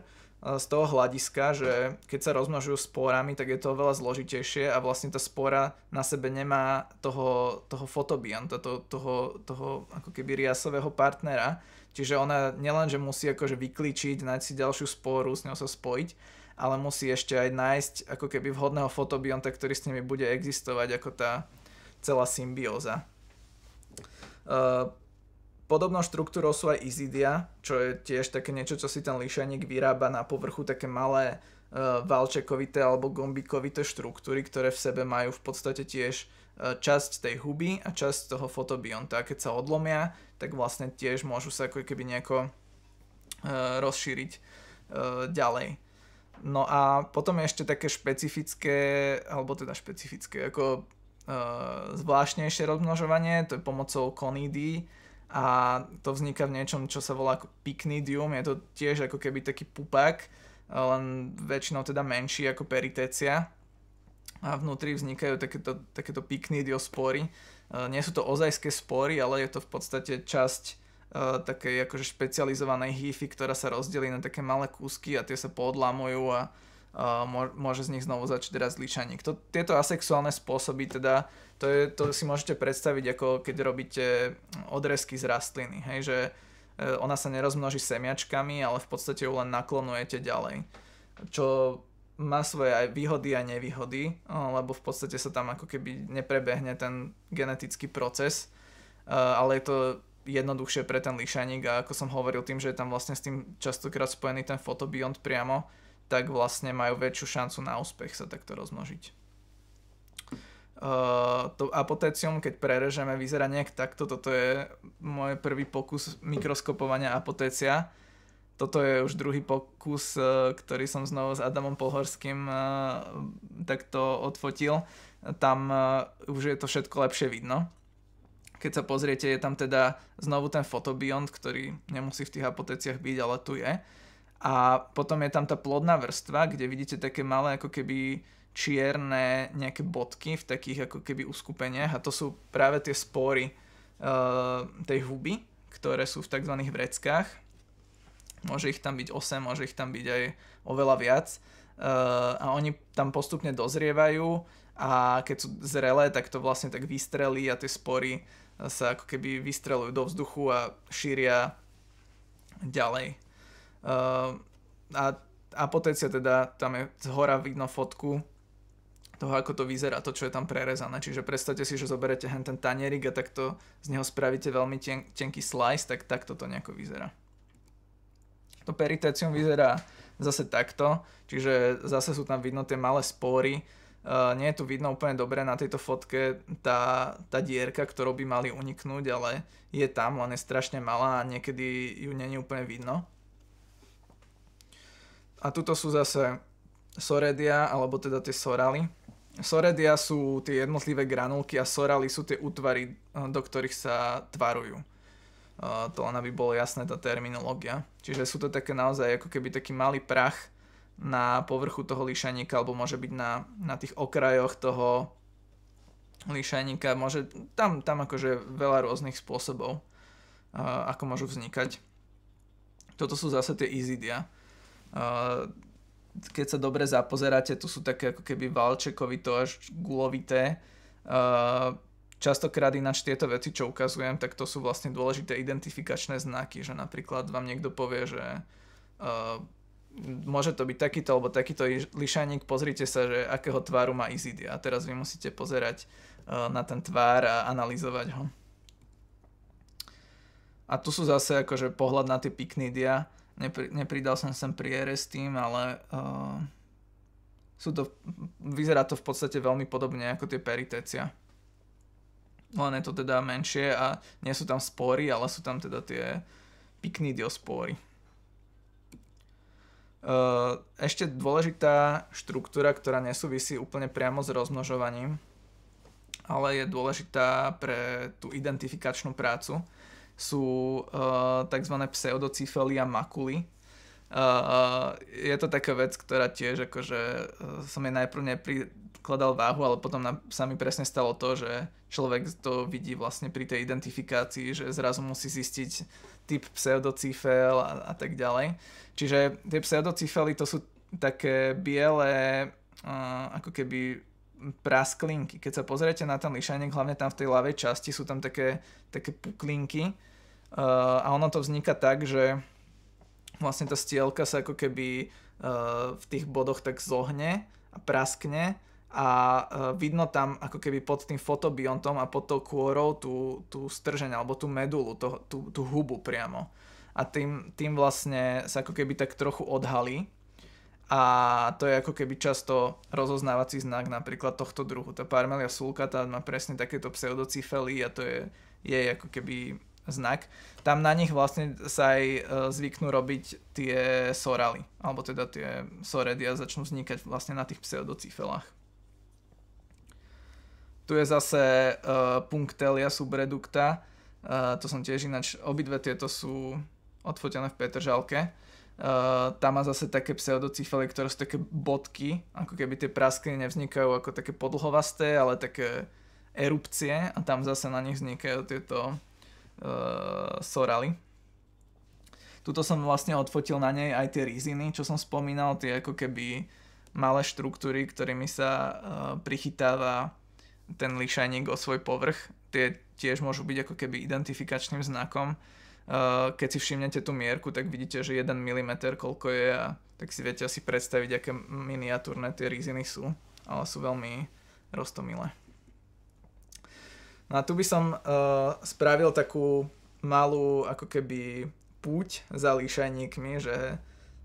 z toho hľadiska, že keď sa rozmnožujú spórami, tak je to oveľa zložitejšie a vlastne tá spora na sebe nemá toho, toho fotobianta, to, toho, toho ako keby riasového partnera, čiže ona nielenže musí akože vyklíčiť, nájsť si ďalšiu spóru, s ňou sa spojiť, ale musí ešte aj nájsť ako keby vhodného fotobionta, ktorý s nimi bude existovať ako tá celá symbióza. Ehm, podobnou štruktúrou sú aj izidia, čo je tiež také niečo, čo si ten líšaník vyrába na povrchu, také malé e, valčekovité alebo gombikovité štruktúry, ktoré v sebe majú v podstate tiež e, časť tej huby a časť toho fotobionta. A keď sa odlomia, tak vlastne tiež môžu sa ako keby nejako e, rozšíriť e, ďalej. No a potom je ešte také špecifické, alebo teda špecifické, ako e, zvláštnejšie rozmnožovanie, to je pomocou konídy a to vzniká v niečom, čo sa volá piknidium, je to tiež ako keby taký pupak, e, len väčšinou teda menší ako peritécia a vnútri vznikajú takéto, takéto piknidiospory. E, nie sú to ozajské spory, ale je to v podstate časť Eh, takej akože špecializovanej hýfy, ktorá sa rozdelí na také malé kúsky a tie sa podlamujú a eh, môže z nich znovu začať raz ličaník. tieto asexuálne spôsoby teda, to, je, to si môžete predstaviť ako keď robíte odrezky z rastliny, hej, že eh, ona sa nerozmnoží semiačkami, ale v podstate ju len naklonujete ďalej. Čo má svoje aj výhody a nevýhody, lebo v podstate sa tam ako keby neprebehne ten genetický proces, ale je to jednoduchšie pre ten lišajník a ako som hovoril tým, že je tam vlastne s tým častokrát spojený ten fotobiont priamo, tak vlastne majú väčšiu šancu na úspech sa takto rozmnožiť. Uh, to apotécium, keď prerežeme, vyzerá nejak takto. Toto je môj prvý pokus mikroskopovania apotécia. Toto je už druhý pokus, ktorý som znovu s Adamom Polhorským uh, takto odfotil. Tam uh, už je to všetko lepšie vidno keď sa pozriete, je tam teda znovu ten fotobiont, ktorý nemusí v tých apoteciach byť, ale tu je. A potom je tam tá plodná vrstva, kde vidíte také malé ako keby čierne nejaké bodky v takých ako keby uskupeniach a to sú práve tie spory uh, tej huby, ktoré sú v tzv. vreckách. Môže ich tam byť 8, môže ich tam byť aj oveľa viac. Uh, a oni tam postupne dozrievajú a keď sú zrelé, tak to vlastne tak vystrelí a tie spory sa ako keby vystrelujú do vzduchu a šíria ďalej. Uh, a apotécia teda, tam je z hora vidno fotku toho, ako to vyzerá, to, čo je tam prerezané. Čiže predstavte si, že zoberete hen ten tanierik a takto z neho spravíte veľmi ten, tenký slice, tak takto to nejako vyzerá. To peritécium vyzerá zase takto, čiže zase sú tam vidno tie malé spory, Uh, nie je tu vidno úplne dobre na tejto fotke tá, tá dierka, ktorou by mali uniknúť, ale je tam, len je strašne malá a niekedy ju není úplne vidno. A tuto sú zase soredia, alebo teda tie sorali. Soredia sú tie jednotlivé granulky a sorali sú tie útvary, eh, do ktorých sa tvarujú. Uh, to len aby bolo jasné tá terminológia. Čiže sú to také naozaj ako keby taký malý prach, na povrchu toho lišajníka alebo môže byť na, na tých okrajoch toho lišajníka. Môže, tam, tam akože veľa rôznych spôsobov, uh, ako môžu vznikať. Toto sú zase tie izidia. Uh, eh, keď sa dobre zapozeráte, tu sú také ako keby valčekovito až gulovité. Uh, častokrát ináč tieto veci, čo ukazujem, tak to sú vlastne dôležité identifikačné znaky, že napríklad vám niekto povie, že uh, môže to byť takýto alebo takýto lišaník, pozrite sa, že akého tváru má Izidia. A teraz vy musíte pozerať e, na ten tvár a analyzovať ho. A tu sú zase akože pohľad na tie piknidia. Nepri, nepridal som sem priere s tým, ale uh, sú to, vyzerá to v podstate veľmi podobne ako tie peritecia. Len je to teda menšie a nie sú tam spory, ale sú tam teda tie piknidiospóry. Ehm, ešte dôležitá štruktúra, ktorá nesúvisí úplne priamo s rozmnožovaním, ale je dôležitá pre tú identifikačnú prácu, sú ehm, tzv. pseudocyfelia makuly. Ehm, je to taká vec, ktorá tiež akože som jej najprv neprikladal váhu, ale potom sa mi presne stalo to, že človek to vidí vlastne pri tej identifikácii, že zrazu musí zistiť, typ pseudocifel a, a tak ďalej. Čiže tie pseudocifely to sú také biele uh, ako keby prasklinky. Keď sa pozriete na ten lišanek, hlavne tam v tej ľavej časti sú tam také, také puklinky uh, a ono to vzniká tak, že vlastne tá stielka sa ako keby uh, v tých bodoch tak zohne a praskne a e, vidno tam ako keby pod tým fotobiontom a pod tou kôrou tú, tú strženť alebo tú medulu, to, tú, tú hubu priamo. A tým, tým vlastne sa ako keby tak trochu odhalí a to je ako keby často rozoznávací znak napríklad tohto druhu. Tá parmelia sulka tá má presne takéto pseudocifely a to je jej ako keby znak. Tam na nich vlastne sa aj e, zvyknú robiť tie soraly, alebo teda tie soredia začnú vznikať vlastne na tých pseudocifelách. Tu je zase uh, eh, Punctelia subredukta, uh, to som tiež ináč, obidve tieto sú odfotené v Petržalke. Uh, tam má zase také pseudocifely, ktoré sú také bodky, ako keby tie praskliny nevznikajú ako také podlhovasté, ale také erupcie a tam zase na nich vznikajú tieto uh, soraly. Tuto som vlastne odfotil na nej aj tie riziny, čo som spomínal, tie ako keby malé štruktúry, ktorými sa uh, prichytáva ten lišajník o svoj povrch, tie tiež môžu byť ako keby identifikačným znakom. Uh, keď si všimnete tú mierku, tak vidíte, že 1 mm koľko je a tak si viete asi predstaviť, aké miniatúrne tie ríziny sú, ale sú veľmi roztomilé. No a tu by som uh, spravil takú malú ako keby púť za líšajníkmi, že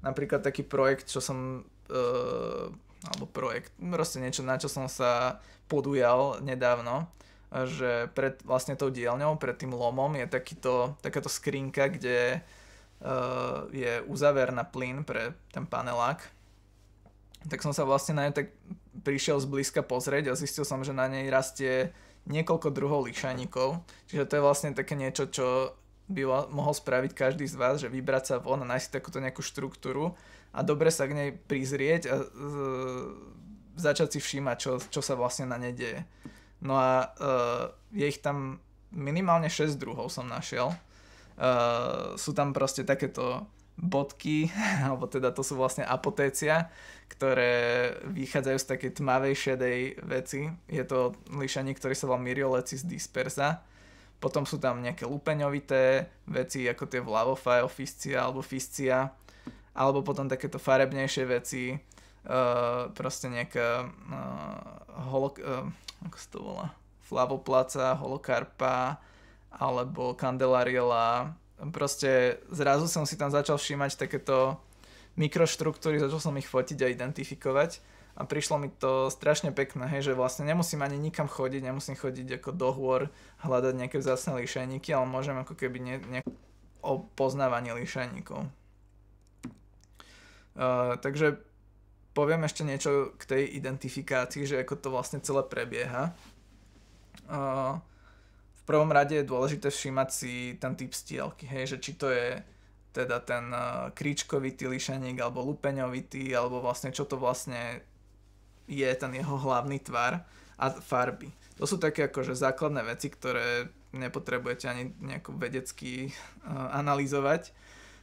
napríklad taký projekt, čo som uh, alebo projekt, proste niečo, na čo som sa podujal nedávno, že pred vlastne tou dielňou, pred tým lomom je takýto, takáto skrinka, kde uh, je uzáver na plyn pre ten panelák. Tak som sa vlastne na nej tak prišiel zblízka pozrieť a zistil som, že na nej rastie niekoľko druhov lišaníkov. Čiže to je vlastne také niečo, čo by mohol spraviť každý z vás, že vybrať sa von a nájsť takúto nejakú štruktúru, a dobre sa k nej prizrieť a uh, začať si všímať, čo, čo sa vlastne na nej deje. No a uh, je ich tam minimálne 6 druhov som našiel. Uh, sú tam proste takéto bodky, alebo teda to sú vlastne apotécia, ktoré vychádzajú z takej tmavej šedej veci. Je to lišanie, ktorý sa volá Myriolecis dispersa. Potom sú tam nejaké lupeňovité veci, ako tie Vlavofaeofiscia alebo Fiscia alebo potom takéto farebnejšie veci, uh, proste nejaká uh, holo, uh, ako sa to volá, flavoplaca, holokarpa, alebo kandelariela. Proste zrazu som si tam začal všímať takéto mikroštruktúry, začal som ich fotiť a identifikovať a prišlo mi to strašne pekné, hej, že vlastne nemusím ani nikam chodiť, nemusím chodiť ako do hôr, hľadať nejaké vzácne líšajníky, ale môžem ako keby ne, ne... o poznávaní líšajníkov. Eh, takže poviem ešte niečo k tej identifikácii, že ako to vlastne celé prebieha. Uh, v prvom rade je dôležité všímať si ten typ stielky, hej, že či to je teda ten uh, eh, kríčkovitý lišeník alebo lupeňovitý, alebo vlastne čo to vlastne je ten jeho hlavný tvar a farby. To sú také akože základné veci, ktoré nepotrebujete ani nejako vedecky uh, analyzovať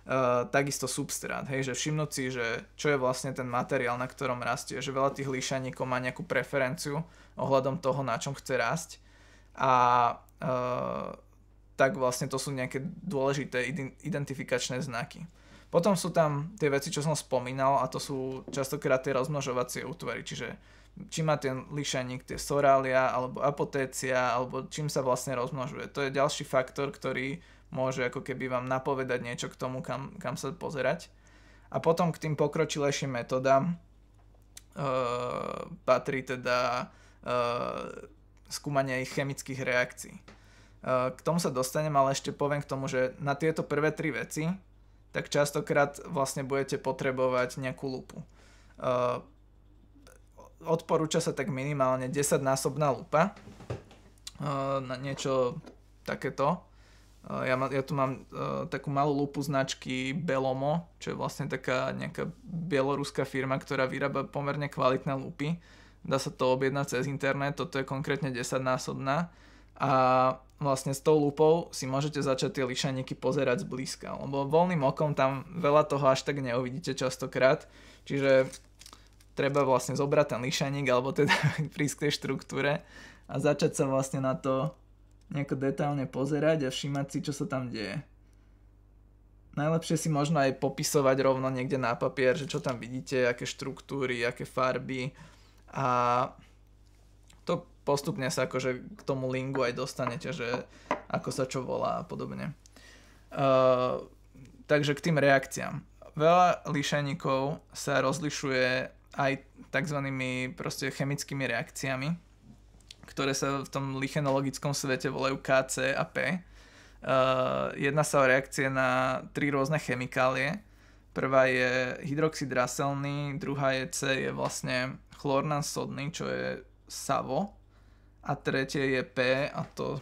Eh, takisto substrát, hej, že všimnúť si, že čo je vlastne ten materiál, na ktorom rastie, že veľa tých líšaníkov má nejakú preferenciu ohľadom toho, na čom chce rásť a e, tak vlastne to sú nejaké dôležité identifikačné znaky. Potom sú tam tie veci, čo som spomínal a to sú častokrát tie rozmnožovacie útvary, čiže či má ten lišaník tie sorália alebo apotécia, alebo čím sa vlastne rozmnožuje. To je ďalší faktor, ktorý môže ako keby vám napovedať niečo k tomu, kam, kam sa pozerať. A potom k tým pokročilejším metodám e, patrí teda e, skúmanie ich chemických reakcií. E, k tomu sa dostanem, ale ešte poviem k tomu, že na tieto prvé tri veci tak častokrát vlastne budete potrebovať nejakú lupu. E, odporúča sa tak minimálne 10-násobná lupa e, na niečo takéto Eh, ja, ma, ja tu mám uh, takú malú lupu značky Belomo, čo je vlastne taká nejaká bieloruská firma, ktorá vyrába pomerne kvalitné lupy. Dá sa to objednať cez internet, toto je konkrétne 10-násobná. A vlastne s tou lupou si môžete začať tie lišaníky pozerať zblízka, lebo voľným okom tam veľa toho až tak neuvidíte častokrát. Čiže treba vlastne zobrať ten lišaník alebo teda prísť k tej štruktúre a začať sa vlastne na to nejako detálne pozerať a všímať si, čo sa tam deje. Najlepšie si možno aj popisovať rovno niekde na papier, že čo tam vidíte, aké štruktúry, aké farby a to postupne sa akože k tomu lingu aj dostanete, že ako sa čo volá a podobne. Uh, takže k tým reakciám. Veľa lišeníkov sa rozlišuje aj tzv. proste chemickými reakciami, ktoré sa v tom lichenologickom svete volajú KC a P. Uh, jedna sa o reakcie na tri rôzne chemikálie. Prvá je hydroxid raselný, druhá je C je vlastne chlornan sodný, čo je savo. A tretie je P a to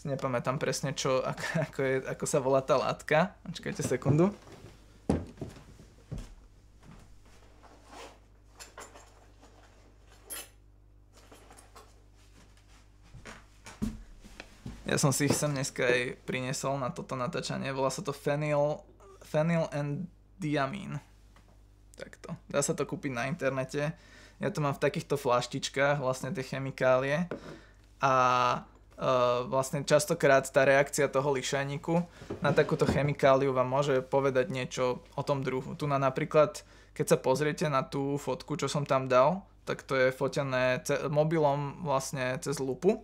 si nepamätám presne, čo, ako, ako, je, ako sa volá tá látka. Počkajte sekundu. Ja som si ich sem dneska aj prinesol na toto natáčanie. Volá sa to Fenyl, Fenyl and Diamine. Takto. Dá sa to kúpiť na internete. Ja to mám v takýchto flaštičkách, vlastne tie chemikálie. A e, vlastne častokrát tá reakcia toho lišajníku na takúto chemikáliu vám môže povedať niečo o tom druhu. Tu na napríklad, keď sa pozriete na tú fotku, čo som tam dal, tak to je fotené mobilom vlastne cez lupu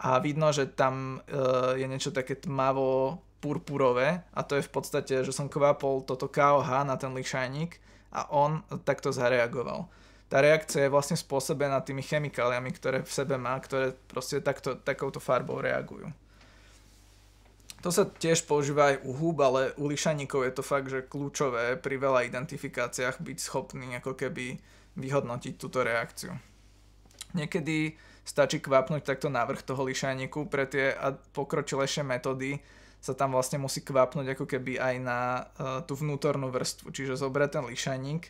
a vidno, že tam eh, je niečo také tmavo purpurové a to je v podstate, že som kvapol toto KOH na ten lišajník a on takto zareagoval. Tá reakcia je vlastne spôsobená tými chemikáliami, ktoré v sebe má, ktoré proste takto, takouto farbou reagujú. To sa tiež používa aj u húb, ale u lišaníkov je to fakt, že kľúčové pri veľa identifikáciách byť schopný ako keby vyhodnotiť túto reakciu. Niekedy stačí kvapnúť takto vrch toho lišajníku pre tie pokročilejšie metódy sa tam vlastne musí kvapnúť ako keby aj na uh, tú vnútornú vrstvu. Čiže zobrať ten lišajník,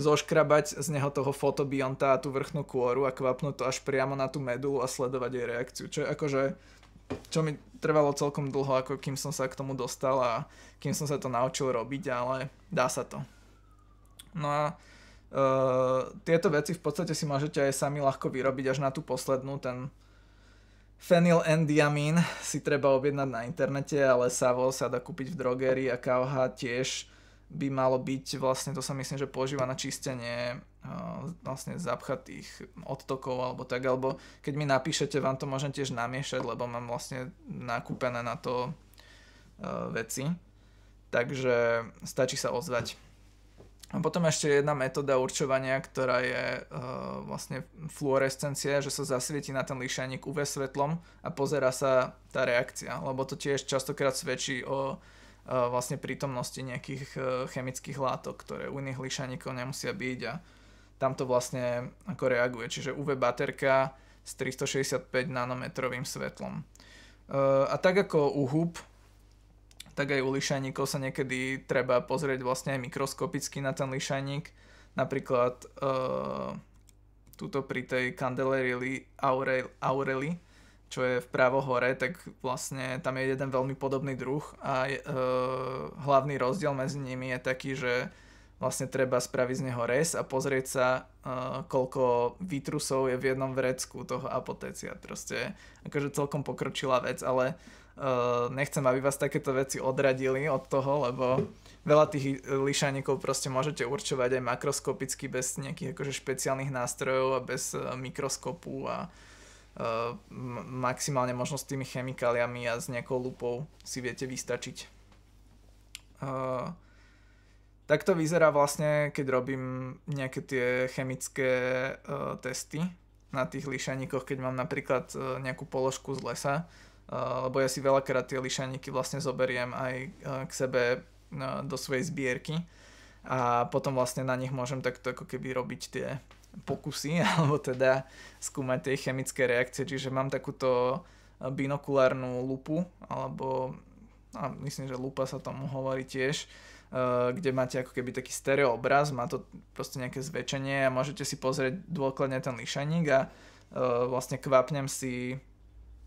zoškrabať z neho toho fotobionta a tú vrchnú kôru a kvapnúť to až priamo na tú medulu a sledovať jej reakciu. Čo je akože čo mi trvalo celkom dlho, ako kým som sa k tomu dostal a kým som sa to naučil robiť, ale dá sa to. No a Eh, tieto veci v podstate si môžete aj sami ľahko vyrobiť až na tú poslednú, ten fenyl endiamín si treba objednať na internete, ale savo sa dá kúpiť v drogerii a kauha tiež by malo byť, vlastne to sa myslím, že používa na čistenie uh, vlastne zapchatých odtokov alebo tak, alebo keď mi napíšete, vám to môžem tiež namiešať, lebo mám vlastne nakúpené na to uh, veci. Takže stačí sa ozvať. A potom ešte jedna metóda určovania, ktorá je uh, vlastne fluorescencia, že sa zasvieti na ten lišajník UV svetlom a pozera sa tá reakcia, lebo to tiež častokrát svedčí o uh, vlastne prítomnosti nejakých uh, chemických látok, ktoré u iných lišajníkov nemusia byť a tam to vlastne ako reaguje. Čiže UV baterka s 365 nanometrovým svetlom. Uh, a tak ako u hub, tak aj u lišajníkov sa niekedy treba pozrieť vlastne aj mikroskopicky na ten lišajník. Napríklad e, eh, túto pri tej Candelary Aureli, Aureli čo je v právo hore, tak vlastne tam je jeden veľmi podobný druh a e, hlavný rozdiel medzi nimi je taký, že vlastne treba spraviť z neho res a pozrieť sa, e, koľko výtrusov je v jednom vrecku toho apotécia. Proste akože celkom pokročilá vec, ale Eh, nechcem, aby vás takéto veci odradili od toho, lebo veľa tých lišaníkov proste môžete určovať aj makroskopicky bez nejakých akože špeciálnych nástrojov a bez eh, mikroskopu a uh, maximálne možno s tými chemikáliami a s nejakou lupou si viete vystačiť. Uh, tak to vyzerá vlastne, keď robím nejaké tie chemické uh, testy na tých lišaníkoch, keď mám napríklad uh, nejakú položku z lesa, lebo ja si veľakrát tie lišaniky vlastne zoberiem aj e, k sebe e, do svojej zbierky a potom vlastne na nich môžem takto ako keby robiť tie pokusy alebo teda skúmať tie chemické reakcie, čiže mám takúto e, binokulárnu lupu alebo a myslím, že lupa sa tomu hovorí tiež, kde máte ako keby taký stereo obraz, má to proste nejaké zväčšenie a môžete si pozrieť dôkladne ten lišaník a vlastne kvapnem si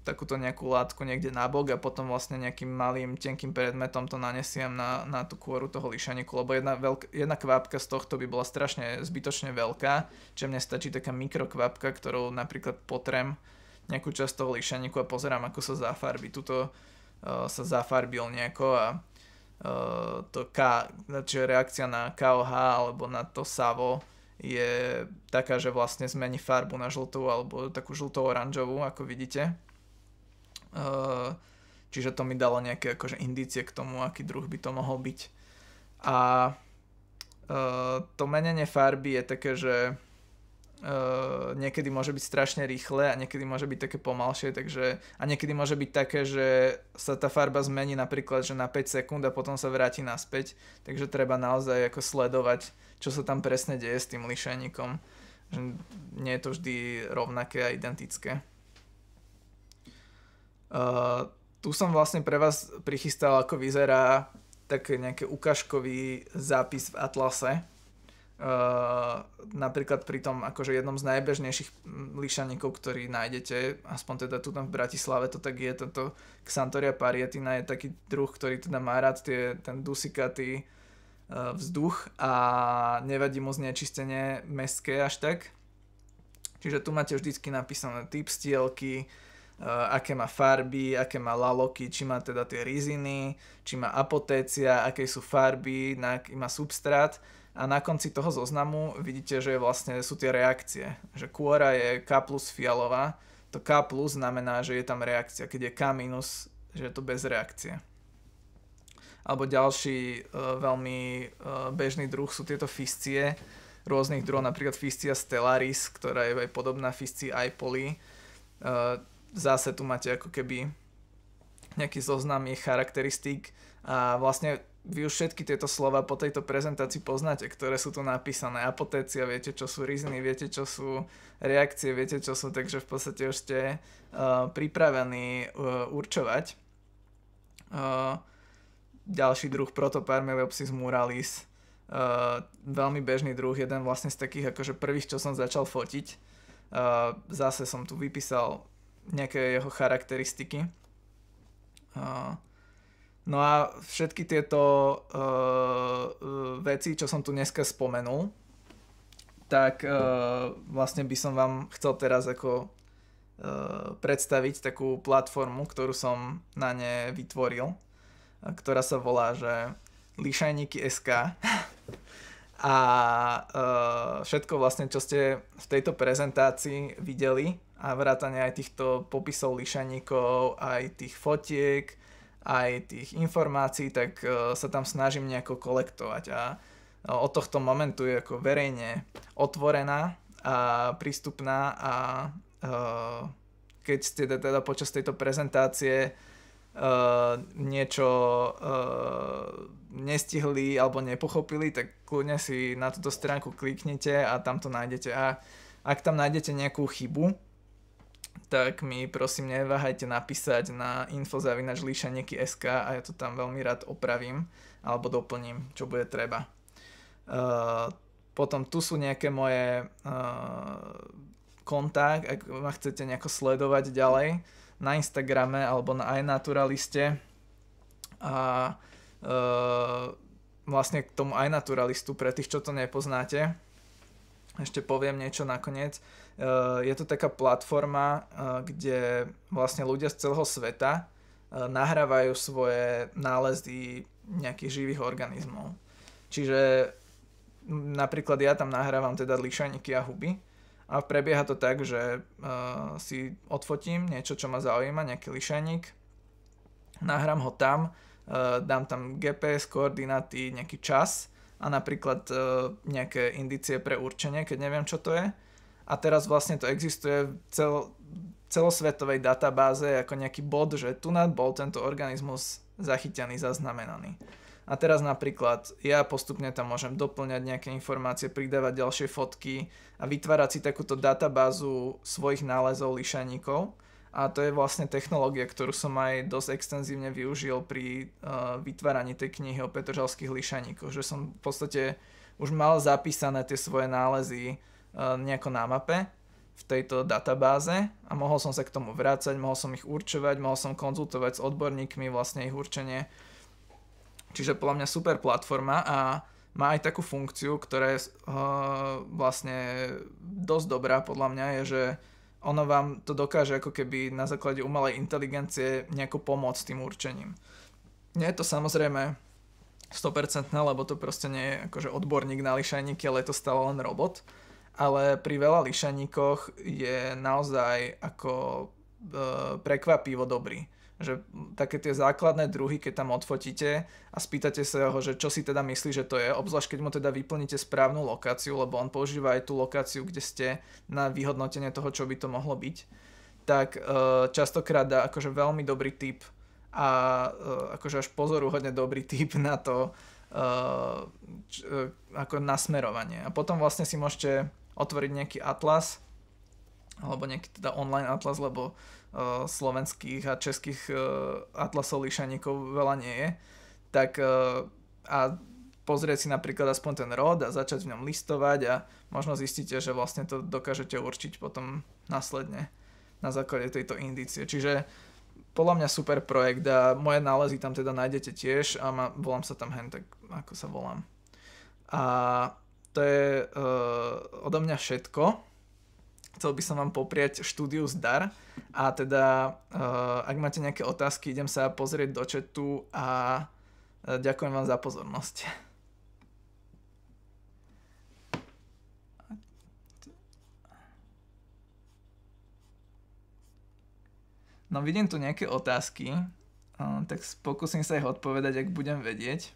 takúto nejakú látku niekde na bok a potom vlastne nejakým malým tenkým predmetom to nanesiem na, na tú kôru toho lišaniku, lebo jedna, veľk, jedna kvapka z tohto by bola strašne zbytočne veľká, čiže mne stačí taká mikrokvapka, ktorou napríklad potrem nejakú časť toho lišaniku a pozerám, ako sa zafarbí. Tuto uh, sa zafarbil nejako a uh, to K, čiže reakcia na KOH alebo na to SAVO je taká, že vlastne zmení farbu na žltú alebo takú žltou oranžovú ako vidíte Eh, čiže to mi dalo nejaké akože indície k tomu, aký druh by to mohol byť. A eh, to menenie farby je také, že eh, niekedy môže byť strašne rýchle a niekedy môže byť také pomalšie, takže a niekedy môže byť také, že sa tá farba zmení napríklad, že na 5 sekúnd a potom sa vráti naspäť, takže treba naozaj ako sledovať, čo sa tam presne deje s tým lišeníkom. Že nie je to vždy rovnaké a identické. Eh, tu som vlastne pre vás prichystal, ako vyzerá také nejaký ukážkový zápis v Atlase. Uh, napríklad pri tom akože jednom z najbežnejších hm, lišaníkov, ktorý nájdete, aspoň teda tu v Bratislave to tak je, toto Xantoria parietina je taký druh, ktorý teda má rád tie, ten dusikatý uh, vzduch a nevadí mu znečistenie mestské až tak. Čiže tu máte vždycky napísané typ stielky, Eh, aké má farby, aké má laloky, či má teda tie riziny, či má apotécia, aké sú farby, na aký má substrát. A na konci toho zoznamu vidíte, že vlastne sú tie reakcie. Že kôra je K plus fialová, to K plus znamená, že je tam reakcia. Keď je K minus, že je to bez reakcie. Alebo ďalší e, veľmi e, bežný druh sú tieto fiscie rôznych druhov, napríklad fiscia stellaris, ktorá je aj podobná fiscii iPoli. E, zase tu máte ako keby nejaký zoznam ich charakteristík a vlastne vy už všetky tieto slova po tejto prezentácii poznáte, ktoré sú tu napísané. Apotécia, viete, čo sú rizny, viete, čo sú reakcie, viete, čo sú, takže v podstate už ste uh, pripravení uh, určovať. Uh, ďalší druh Protoparmeliopsis muralis, uh, veľmi bežný druh, jeden vlastne z takých akože prvých, čo som začal fotiť. Uh, zase som tu vypísal nejaké jeho charakteristiky. Uh, no a všetky tieto uh, veci, čo som tu dneska spomenul, tak uh, vlastne by som vám chcel teraz ako predstaviť takú platformu, ktorú som na ne vytvoril, ktorá sa volá, že SK. a uh, všetko vlastne, čo ste v tejto prezentácii videli, a vrátane aj týchto popisov lišaníkov, aj tých fotiek, aj tých informácií, tak e, sa tam snažím nejako kolektovať a e, od tohto momentu je ako verejne otvorená a prístupná a e, keď ste teda, teda počas tejto prezentácie Uh, niečo uh, nestihli alebo nepochopili, tak kľudne si na túto stránku kliknite a tam to nájdete. A ak tam nájdete nejakú chybu, tak mi prosím neváhajte napísať na info.líšaneky.sk a ja to tam veľmi rád opravím alebo doplním, čo bude treba. Uh, potom tu sú nejaké moje uh, eh, kontakt, ak ma chcete nejako sledovať ďalej na Instagrame alebo na iNaturaliste. A uh, vlastne k tomu iNaturalistu, pre tých, čo to nepoznáte, ešte poviem niečo nakoniec. Eh, je to taká platforma, eh, kde vlastne ľudia z celého sveta eh, nahrávajú svoje nálezy nejakých živých organizmov. Čiže napríklad ja tam nahrávam teda lišajníky a huby a prebieha to tak, že si odfotím niečo, čo ma zaujíma, nejaký lišajník, nahrám ho tam, dám tam GPS, koordináty, nejaký čas a napríklad nejaké indície pre určenie, keď neviem, čo to je a teraz vlastne to existuje v cel, celosvetovej databáze ako nejaký bod, že tu nad bol tento organizmus zachytený, zaznamenaný. A teraz napríklad ja postupne tam môžem doplňať nejaké informácie, pridávať ďalšie fotky a vytvárať si takúto databázu svojich nálezov lišaníkov. A to je vlastne technológia, ktorú som aj dosť extenzívne využil pri uh, vytváraní tej knihy o petržalských lišaníkoch, že som v podstate už mal zapísané tie svoje nálezy nejako na mape v tejto databáze a mohol som sa k tomu vrácať, mohol som ich určovať, mohol som konzultovať s odborníkmi vlastne ich určenie. Čiže podľa mňa super platforma a má aj takú funkciu, ktorá je uh, vlastne dosť dobrá podľa mňa, je, že ono vám to dokáže ako keby na základe umelej inteligencie nejako pomôcť tým určením. Nie je to samozrejme 100%, lebo to proste nie je akože odborník na lišajníky, ale je to stále len robot, ale pri veľa lišaníkoch je naozaj ako e, prekvapivo dobrý. Že také tie základné druhy, keď tam odfotíte a spýtate sa ho, že čo si teda myslí, že to je, obzvlášť keď mu teda vyplníte správnu lokáciu, lebo on používa aj tú lokáciu, kde ste na vyhodnotenie toho, čo by to mohlo byť, tak e, častokrát dá akože veľmi dobrý tip a e, akože až pozoruhodne dobrý tip na to, e, č, e, ako nasmerovanie. A potom vlastne si môžete otvoriť nejaký atlas, alebo nejaký teda online atlas, lebo uh, slovenských a českých uh, atlasov lišaníkov veľa nie je, tak uh, a pozrieť si napríklad aspoň ten rod a začať v ňom listovať a možno zistíte, že vlastne to dokážete určiť potom následne na základe tejto indície. Čiže podľa mňa super projekt a moje nálezy tam teda nájdete tiež a ma, volám sa tam hen, tak ako sa volám. A to je uh, odo mňa všetko. Chcel by som vám popriať štúdiu zdar a teda uh, ak máte nejaké otázky, idem sa pozrieť do četu a uh, ďakujem vám za pozornosť. No vidím tu nejaké otázky, uh, tak pokúsim sa ich odpovedať, ak budem vedieť.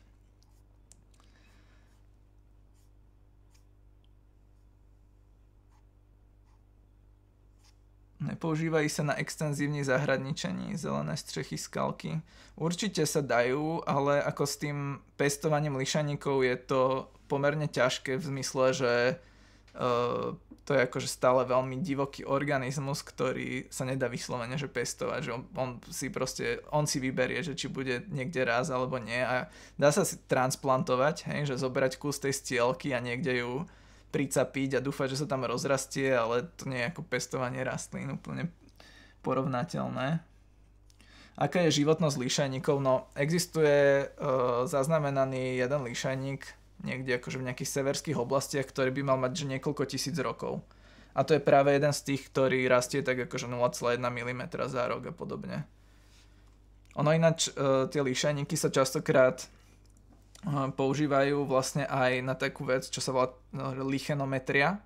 Nepoužívajú sa na extenzívne zahradničení, zelené strechy, skalky. Určite sa dajú, ale ako s tým pestovaním lišaníkov je to pomerne ťažké v zmysle, že uh, to je akože stále veľmi divoký organizmus, ktorý sa nedá vyslovene že pestovať, že on, on si proste, on si vyberie, že či bude niekde raz alebo nie a dá sa si transplantovať, hej, že zobrať kus tej stielky a niekde ju pricapiť a dúfať, že sa tam rozrastie, ale to nie je ako pestovanie rastlín úplne porovnateľné. Aká je životnosť líšajníkov? No, existuje e, zaznamenaný jeden líšajník niekde akože v nejakých severských oblastiach, ktorý by mal mať že niekoľko tisíc rokov. A to je práve jeden z tých, ktorý rastie tak akože 0,1 mm za rok a podobne. Ono ináč, e, tie líšajníky sa častokrát používajú vlastne aj na takú vec, čo sa volá no, lichenometria, e,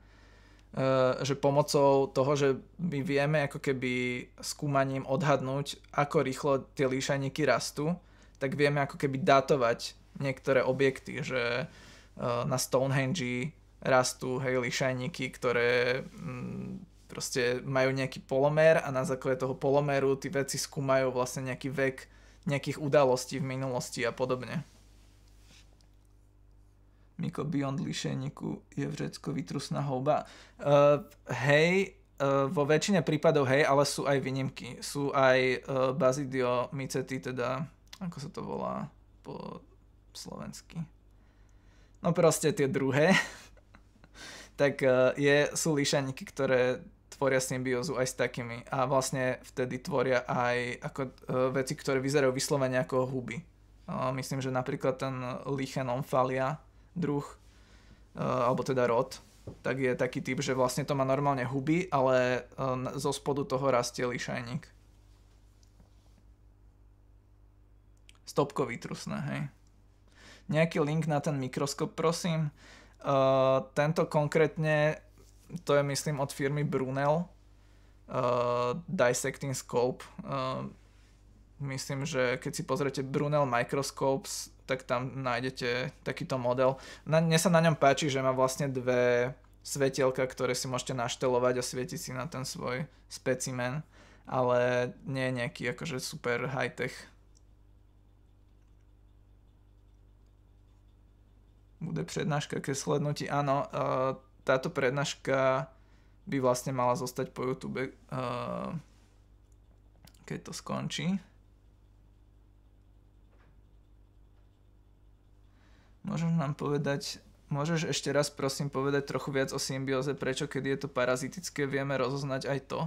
že pomocou toho, že my vieme ako keby skúmaním odhadnúť, ako rýchlo tie líšajníky rastú, tak vieme ako keby datovať niektoré objekty, že e, na Stonehenge rastú hej, líšajníky, ktoré mm, proste majú nejaký polomer a na základe toho polomeru tí veci skúmajú vlastne nejaký vek nejakých udalostí v minulosti a podobne. Beyond Lišeniku je v Řecku vytrusná houba. Uh, e, hej, uh, vo väčšine prípadov hej, ale sú aj výnimky. Sú aj uh, bazidio micety, teda ako sa to volá po slovensky. No proste tie druhé. tak uh, je, sú lišeniky, ktoré tvoria symbiózu aj s takými a vlastne vtedy tvoria aj ako uh, veci, ktoré vyzerajú vyslovene ako huby. myslím, že napríklad ten Omphalia, druh, uh, alebo teda rod, tak je taký typ, že vlastne to má normálne huby, ale uh, zo spodu toho rastie lišajník. Stopkový trusné, hej. Nejaký link na ten mikroskop, prosím. Uh, tento konkrétne, to je myslím od firmy Brunel, uh, Dissecting Scope, uh, Myslím, že keď si pozriete Brunel Microscopes, tak tam nájdete takýto model. Na, mne sa na ňom páči, že má vlastne dve svetielka, ktoré si môžete naštelovať a svietiť si na ten svoj specimen, ale nie je nejaký akože super high-tech. Bude prednáška ke slednutí. Áno, e, táto prednáška by vlastne mala zostať po YouTube, e, keď to skončí. Môžeš nám povedať, môžeš ešte raz prosím povedať trochu viac o symbióze, prečo keď je to parazitické, vieme rozoznať aj to?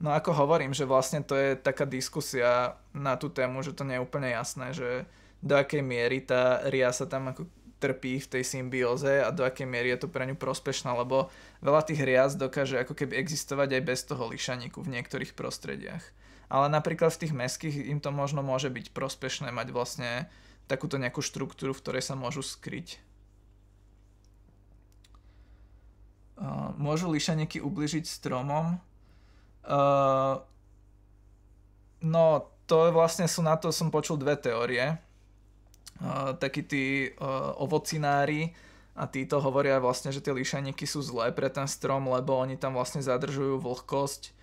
No ako hovorím, že vlastne to je taká diskusia na tú tému, že to nie je úplne jasné, že do akej miery tá ria sa tam ako trpí v tej symbióze a do akej miery je to pre ňu prospešná, lebo veľa tých riaz dokáže ako keby existovať aj bez toho lišaniku v niektorých prostrediach. Ale napríklad v tých meských im to možno môže byť prospešné mať vlastne takúto nejakú štruktúru, v ktorej sa môžu skryť. Uh, môžu lišaneky ubližiť stromom? Uh, no, to je vlastne sú na to, som počul dve teórie. Uh, takí tí uh, ovocinári a títo hovoria vlastne, že tie lišaniky sú zlé pre ten strom, lebo oni tam vlastne zadržujú vlhkosť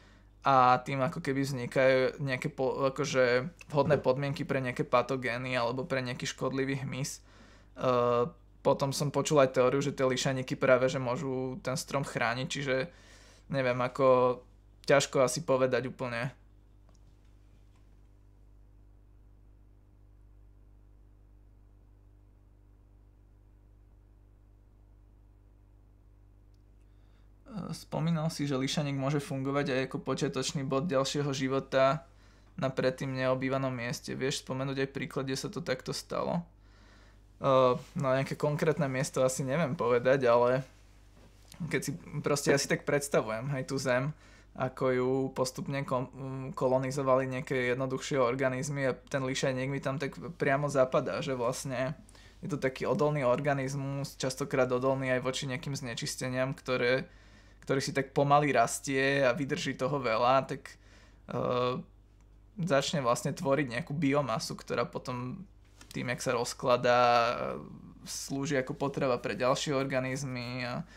a tým ako keby vznikajú nejaké po, akože vhodné no. podmienky pre nejaké patogény alebo pre nejaký škodlivý hmyz. E, potom som počul aj teóriu, že tie lišaniky práve že môžu ten strom chrániť, čiže neviem, ako ťažko asi povedať úplne. spomínal si, že lišaník môže fungovať aj ako počiatočný bod ďalšieho života na predtým neobývanom mieste. Vieš spomenúť aj príklad, kde sa to takto stalo? Uh, no nejaké konkrétne miesto asi neviem povedať, ale keď si proste ja si tak predstavujem aj tú zem, ako ju postupne kom- mm, kolonizovali nejaké jednoduchšie organizmy a ten lišajník mi tam tak priamo zapadá, že vlastne je to taký odolný organizmus, častokrát odolný aj voči nejakým znečisteniam, ktoré ktorý si tak pomaly rastie a vydrží toho veľa, tak uh, začne vlastne tvoriť nejakú biomasu, ktorá potom tým, jak sa rozkladá, slúži ako potrava pre ďalšie organizmy a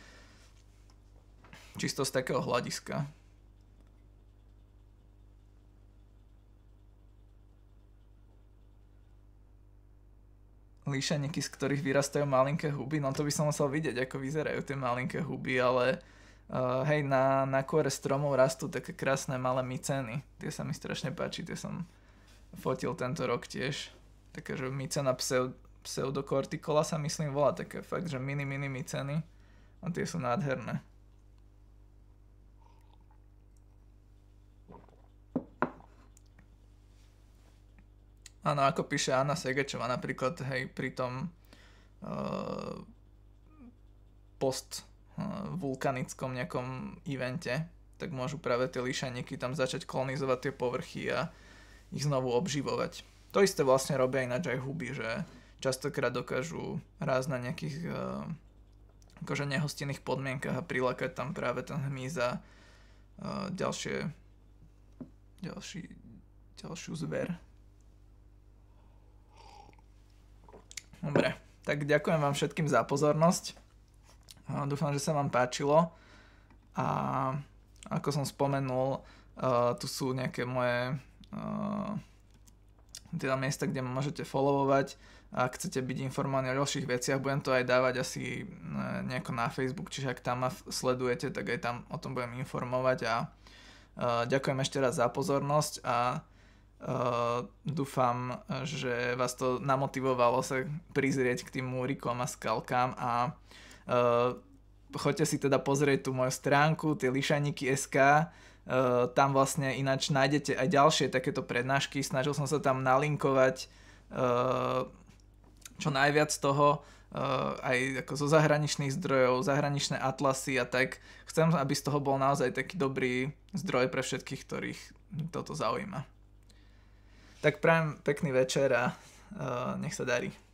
čisto z takého hľadiska. líšaniky, z ktorých vyrastajú malinké huby. No to by som musel vidieť, ako vyzerajú tie malinké huby, ale uh, hej, na, na kore stromov rastú také krásne malé myceny. Tie sa mi strašne páči, tie som fotil tento rok tiež. Také, že mycena pseud, pseudokortikola sa myslím volá, také fakt, že mini, mini myceny. A tie sú nádherné. Áno, ako píše Anna Segečová napríklad, hej, pri tom uh, post Eh, vulkanickom nejakom evente, tak môžu práve tie líšaniky tam začať kolonizovať tie povrchy a ich znovu obživovať. To isté vlastne robia ináč aj huby, že častokrát dokážu raz na nejakých uh, akože nehostinných podmienkach a prilákať tam práve ten hmyz a uh, ďalšie ďalší, ďalšiu zver. Dobre, tak ďakujem vám všetkým za pozornosť. Dúfam, že sa vám páčilo. A ako som spomenul, eh, tu sú nejaké moje eh, teda miesta, kde ma môžete followovať. Ak chcete byť informovaní o ďalších veciach, budem to aj dávať asi eh, nejako na Facebook, čiže ak tam ma sledujete, tak aj tam o tom budem informovať. A ďakujem ešte raz za pozornosť a Uh, dúfam, že vás to namotivovalo sa prizrieť k tým múrikom a skalkám a uh, Eh, choďte si teda pozrieť tú moju stránku, tie lišaniky SK, eh, tam vlastne ináč nájdete aj ďalšie takéto prednášky, snažil som sa tam nalinkovať eh, čo najviac toho, aj ako zo zahraničných zdrojov, zahraničné atlasy a tak. Chcem, aby z toho bol naozaj taký dobrý zdroj pre všetkých, ktorých toto zaujíma. Tak prajem pekný večer a nech sa darí.